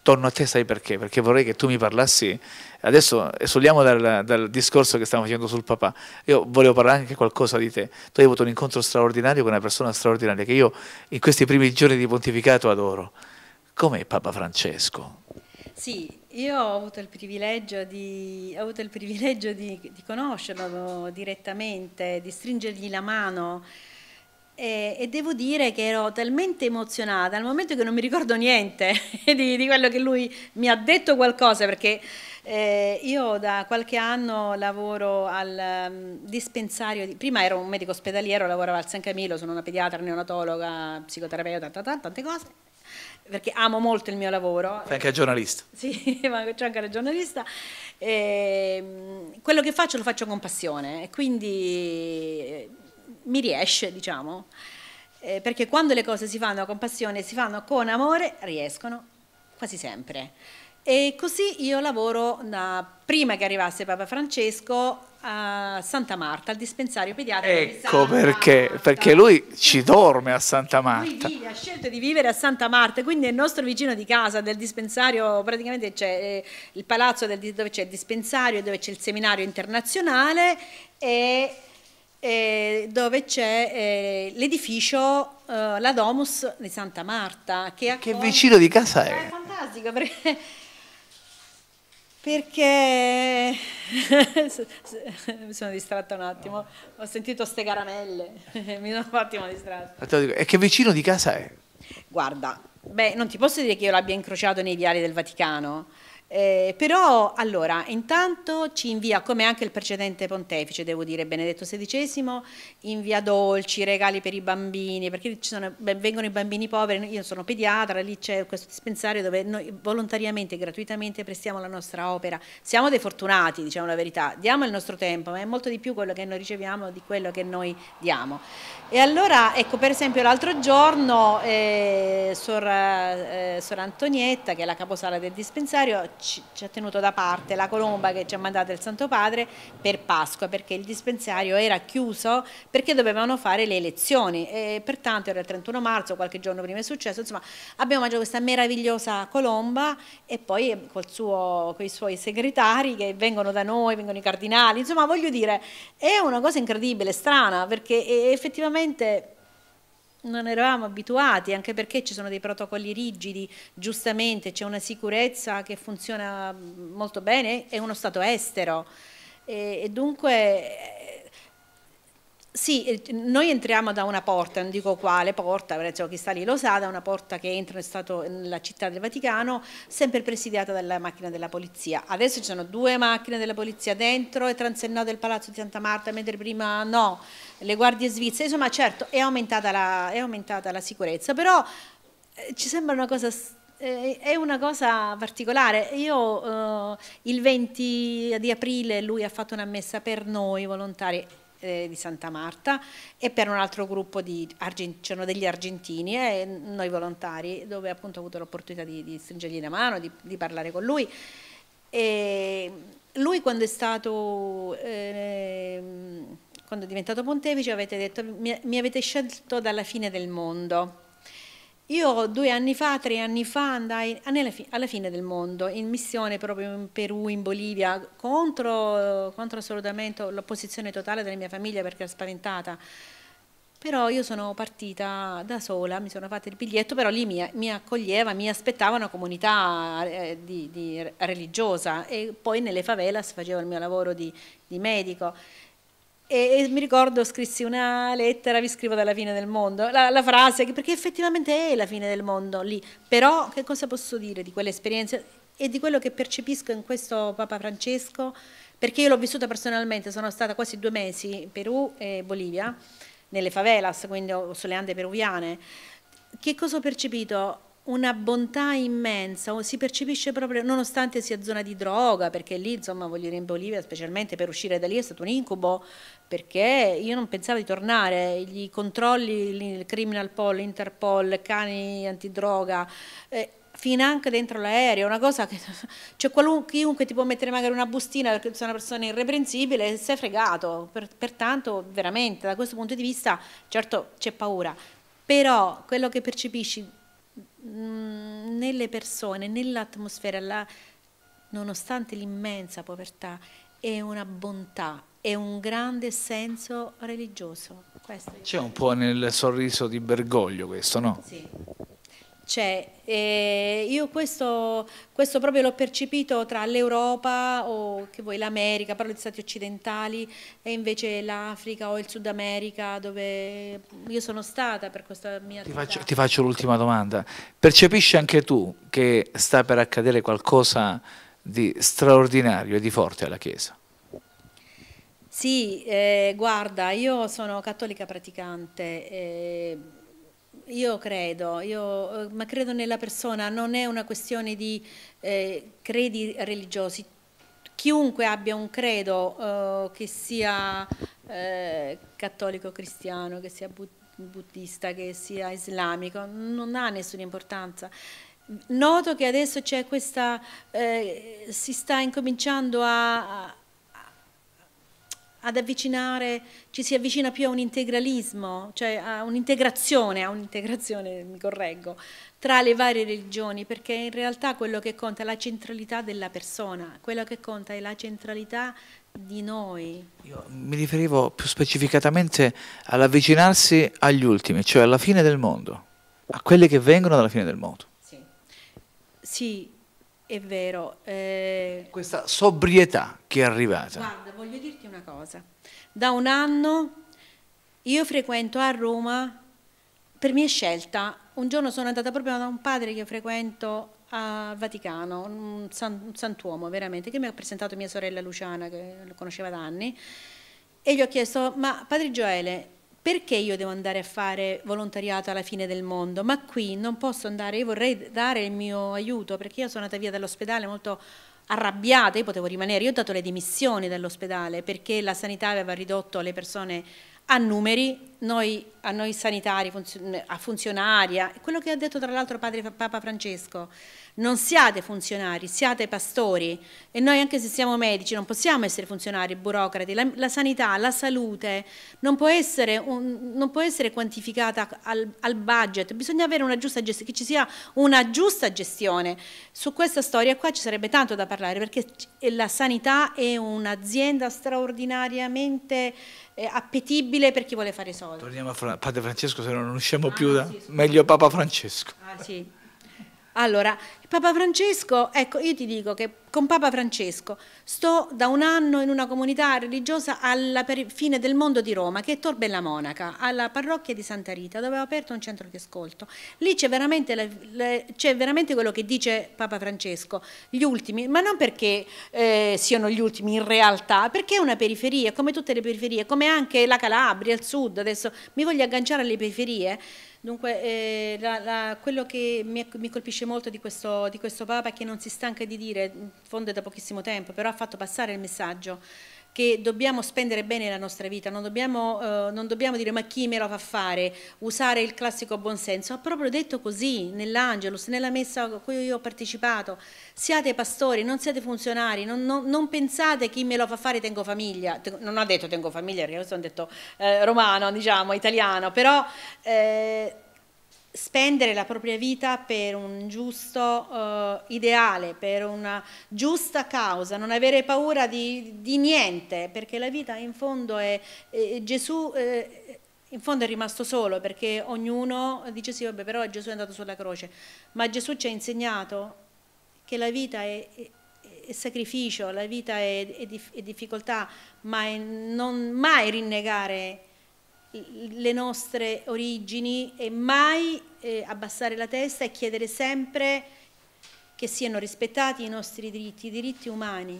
torno a te sai perché? Perché vorrei che tu mi parlassi, adesso esuliamo dal, dal, discorso che stiamo facendo sul papà, io volevo parlare anche qualcosa di te, tu hai avuto un incontro straordinario con una persona straordinaria che io in questi primi giorni di pontificato adoro, com'è Papa Francesco? Sì, io ho avuto il privilegio di, il privilegio di, di conoscerlo direttamente, di stringergli la mano, e, e, devo dire che ero talmente emozionata al momento che non mi ricordo niente di, di quello che lui mi ha detto qualcosa perché eh, io da qualche anno lavoro al um, dispensario, di, prima ero un medico ospedaliero, lavoravo al San Camillo, sono una pediatra, neonatologa, psicoterapeuta, tante, tante cose perché amo molto il mio lavoro. Fai anche giornalista. Sì, ma c'è anche la giornalista. E, ehm, quello che faccio lo faccio con passione e quindi mi riesce, diciamo. Eh, perché quando le cose si fanno con passione, si fanno con amore, riescono quasi sempre. E così io lavoro da, prima che arrivasse Papa Francesco a Santa Marta, al dispensario pediatrico. Ecco perché, Marta. perché lui ci dorme a Santa Marta. Lui ha scelto di vivere a Santa Marta, quindi è il nostro vicino di casa del dispensario, praticamente c'è eh, il palazzo del, dove c'è il dispensario, dove c'è il seminario internazionale e eh, dove c'è eh, l'edificio eh, La Domus di Santa Marta. Che, che vicino di casa è? è fantastico perché... perché... mi sono distratta un attimo, ho sentito ste caramelle, mi sono un attimo distratta. E che vicino di casa è? Guarda, beh, non ti posso dire che io l'abbia incrociato nei viali del Vaticano, eh, però allora, intanto ci invia, come anche il precedente pontefice, devo dire, Benedetto XVI, invia dolci, regali per i bambini, perché sono, vengono i bambini poveri, io sono pediatra, lì c'è questo dispensario dove noi volontariamente e gratuitamente prestiamo la nostra opera. Siamo dei fortunati, diciamo la verità, diamo il nostro tempo, ma è molto di più quello che noi riceviamo di quello che noi diamo. E allora, ecco, per esempio l'altro giorno eh, Sor, eh, Sor Antonietta, che è la caposala del dispensario, ci, ci, ha tenuto da parte la colomba che ci ha mandato il Santo Padre per Pasqua perché il dispensario era chiuso perché dovevano fare le elezioni e pertanto era il 31 marzo, qualche giorno prima è successo, insomma abbiamo mangiato questa meravigliosa colomba e poi eh, suo, con i suoi segretari che vengono da noi, vengono i cardinali, insomma voglio dire è una cosa incredibile, strana perché effettivamente non eravamo abituati, anche perché ci sono dei protocolli rigidi, giustamente c'è una sicurezza che funziona molto bene, è uno Stato estero e, e dunque eh, sì, eh, noi entriamo da una porta, non dico quale porta, chi sta lì lo sa, da una porta che entra nel stato, eh, nella città del Vaticano, sempre presidiata dalla macchina della polizia. Adesso ci sono due macchine della polizia dentro e transennò del Palazzo di Santa Marta, mentre prima no, le guardie svizzere, insomma certo è aumentata la, è aumentata la sicurezza, però eh, ci sembra una cosa è una cosa particolare. Io eh, il 20 di aprile lui ha fatto una messa per noi volontari eh, di Santa Marta e per un altro gruppo di c'erano degli argentini e noi volontari dove appunto ho avuto l'opportunità di, di, stringergli la mano, di, di parlare con lui. E lui quando è stato... Eh, quando è diventato pontefice avete detto mi, mi avete scelto dalla fine del mondo io due anni fa, tre anni fa andai ah, alla fine del mondo, in missione proprio in Perù, in Bolivia, contro, contro assolutamente l'opposizione totale della mia famiglia perché era spaventata. Però io sono partita da sola, mi sono fatta il biglietto, però lì mi, mi accoglieva, mi aspettava una comunità eh, di, di religiosa e poi nelle favelas facevo il mio lavoro di, di medico. E, e, mi ricordo scrissi una lettera, vi scrivo dalla fine del mondo, la, la, frase, perché effettivamente è la fine del mondo lì, però che cosa posso dire di quell'esperienza e di quello che percepisco in questo Papa Francesco, perché io l'ho vissuta personalmente, sono stata quasi due mesi in Perù e Bolivia, nelle favelas, quindi sulle ande peruviane, che cosa ho percepito? una bontà immensa, si percepisce proprio, nonostante sia zona di droga, perché lì, insomma, voglio dire, in Bolivia, specialmente per uscire da lì è stato un incubo, perché io non pensavo di tornare, i controlli, il criminal poll, interpol, cani antidroga, eh, fino anche dentro l'aereo, una cosa che cioè chiunque ti può mettere magari una bustina perché sei una persona irreprensibile sei fregato, per, pertanto veramente da questo punto di vista certo c'è paura, però quello che percepisci Mm, nelle persone, nell'atmosfera, la, nonostante l'immensa povertà, è una bontà, è un grande senso religioso. C'è un po' nel sorriso di Bergoglio questo, no? Sì c'è. E io questo, questo proprio l'ho percepito tra l'Europa o che vuoi l'America, parlo degli stati occidentali e invece l'Africa o il Sud America dove io sono stata per questa mia ti faccio, ti faccio l'ultima domanda. Percepisci anche tu che sta per accadere qualcosa di straordinario e di forte alla Chiesa? Sì, eh, guarda, io sono cattolica praticante. Eh, io credo, io, eh, ma credo nella persona, non è una questione di eh, credi religiosi. Chiunque abbia un credo, eh, che sia eh, cattolico cristiano, che sia buddista, che sia islamico, non ha nessuna importanza. Noto che adesso c'è questa, eh, si sta incominciando a, ad avvicinare, ci si avvicina più a un integralismo, cioè a un'integrazione, a un'integrazione, mi correggo, tra le varie religioni, perché in realtà quello che conta è la centralità della persona, quello che conta è la centralità di noi. Io mi riferivo più specificatamente all'avvicinarsi agli ultimi, cioè alla fine del mondo, a quelli che vengono dalla fine del mondo. Sì, sì è vero. Eh... Questa sobrietà che è arrivata. Guarda, voglio dirti una cosa. Da un anno io frequento a Roma, per mia scelta, un giorno sono andata proprio da un padre che frequento al Vaticano, un, san, un santuomo veramente, che mi ha presentato mia sorella Luciana, che lo conosceva da anni, e gli ho chiesto, ma padre Gioele, perché io devo andare a fare volontariato alla fine del mondo? Ma qui non posso andare, io vorrei dare il mio aiuto perché io sono andata via dall'ospedale molto arrabbiata, io potevo rimanere, io ho dato le dimissioni dall'ospedale perché la sanità aveva ridotto le persone a numeri, noi, a noi sanitari, a funzionaria, quello che ha detto tra l'altro padre Papa Francesco, non siate funzionari, siate pastori e noi anche se siamo medici non possiamo essere funzionari, burocrati, la, la sanità, la salute non può essere, un, non può essere quantificata al, al, budget, bisogna avere una giusta gestione, che ci sia una giusta gestione. Su questa storia qua ci sarebbe tanto da parlare perché la sanità è un'azienda straordinariamente eh, appetibile per chi vuole fare soldi. Torniamo a Fra Padre Francesco se no non usciamo ah, più da... Sì, meglio Papa Francesco. Ah sì. Allora, Papa Francesco, ecco, io ti dico che con Papa Francesco sto da un anno in una comunità religiosa alla fine del mondo di Roma, che è Torbella Monaca, alla parrocchia di Santa Rita, dove ho aperto un centro di ascolto. Lì c'è veramente, veramente, quello che dice Papa Francesco, gli ultimi, ma non perché eh, siano gli ultimi in realtà, perché è una periferia, come tutte le periferie, come anche la Calabria, il sud, adesso mi voglio agganciare alle periferie. Dunque, eh, la, la, quello che mi, mi, colpisce molto di questo, di questo Papa è che non si stanca di dire, in fondo è da pochissimo tempo, però ha fatto passare il messaggio che dobbiamo spendere bene la nostra vita, non dobbiamo, eh, non dobbiamo dire ma chi me lo fa fare, usare il classico buonsenso, ha proprio detto così nell'Angelus, nella messa a cui io ho partecipato, siate pastori, non siate funzionari, non, non, non pensate chi me lo fa fare tengo famiglia, non ha detto tengo famiglia perché questo un detto eh, romano, diciamo, italiano, però... Eh, spendere la propria vita per un giusto uh, ideale, per una giusta causa, non avere paura di, di niente, perché la vita in fondo è, eh, Gesù eh, in fondo è rimasto solo, perché ognuno dice sì, vabbè, però Gesù è andato sulla croce, ma Gesù ci ha insegnato che la vita è, è, è sacrificio, la vita è, è difficoltà, ma non mai rinnegare le nostre origini e mai eh, abbassare la testa e chiedere sempre che siano rispettati i nostri diritti, i diritti umani,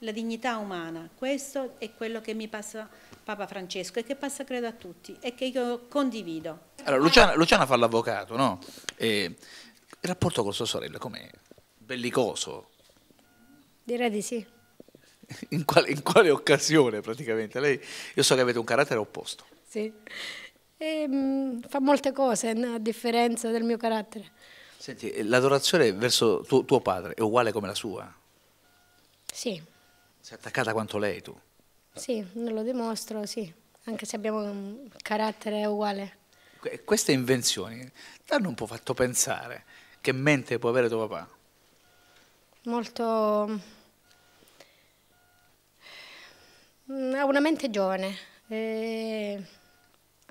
la dignità umana. Questo è quello che mi passa Papa Francesco e che passa credo a tutti e che io condivido. Allora, Luciana, Luciana fa l'avvocato, no? E il rapporto con sua sorella com'è? Bellicoso? Direi di sì. In quale, in quale occasione praticamente? Lei, io so che avete un carattere opposto sì. E, mh, mm, fa molte cose a differenza del mio carattere. Senti, eh, l'adorazione verso tu, tuo padre è uguale come la sua? Sì. Sei attaccata quanto lei tu? Sì, lo dimostro, sì. Anche se abbiamo un carattere uguale. Que eh, queste invenzioni ti hanno un po' fatto pensare che mente può avere tuo papà? Molto... Mm, ha una mente giovane. E eh,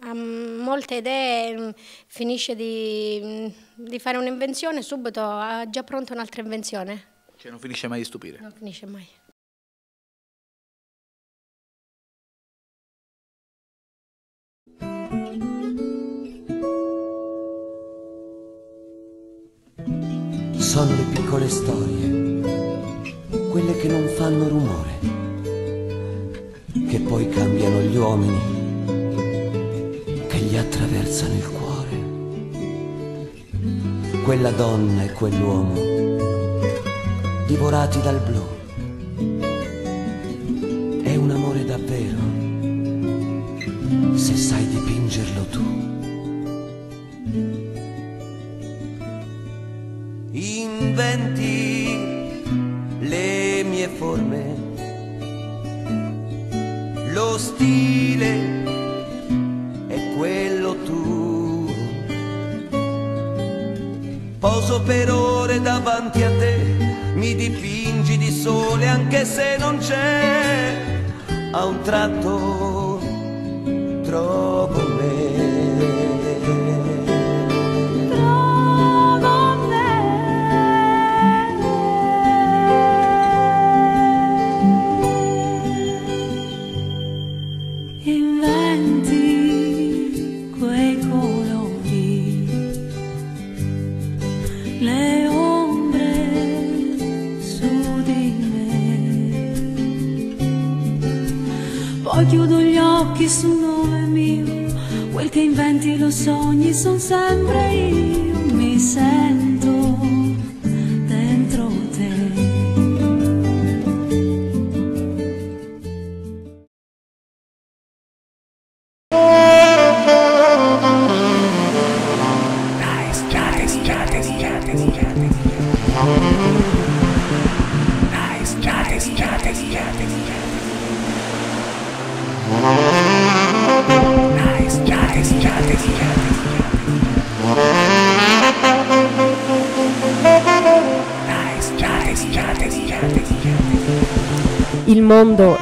ha molte idee, mm, finisce di, mm, di fare un'invenzione, subito ha già pronta un'altra invenzione. Cioè non finisce mai di stupire? Non finisce mai. Sono le piccole storie, quelle che non fanno rumore, che poi cambiano gli uomini gli attraversano il cuore. Quella donna e quell'uomo, divorati dal blu, è un amore davvero, se sai dipingerlo tu. Inventi per ore davanti a te, mi dipingi di sole anche se non c'è. A un tratto trovo sogni sono sempre io.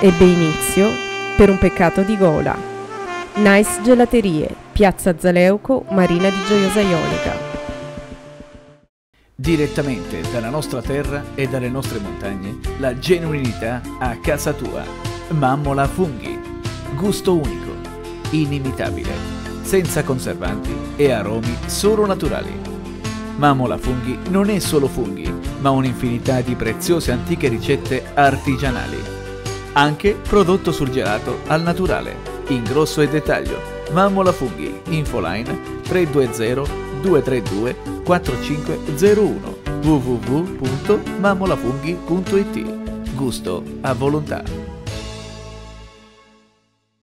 ebbe inizio per un peccato di gola. Nice Gelaterie, Piazza Zaleuco, Marina di Gioiosa Ionica. Direttamente dalla nostra terra e dalle nostre montagne, la genuinità a casa tua. Mammola funghi. Gusto unico, inimitabile, senza conservanti e aromi solo naturali. Mammola funghi non è solo funghi, ma un'infinità di preziose antiche ricette artigianali anche prodotto sul gelato al naturale. In grosso e dettaglio. Mammola Funghi, infoline 320 232 4501 www.mammolafunghi.it Gusto a volontà.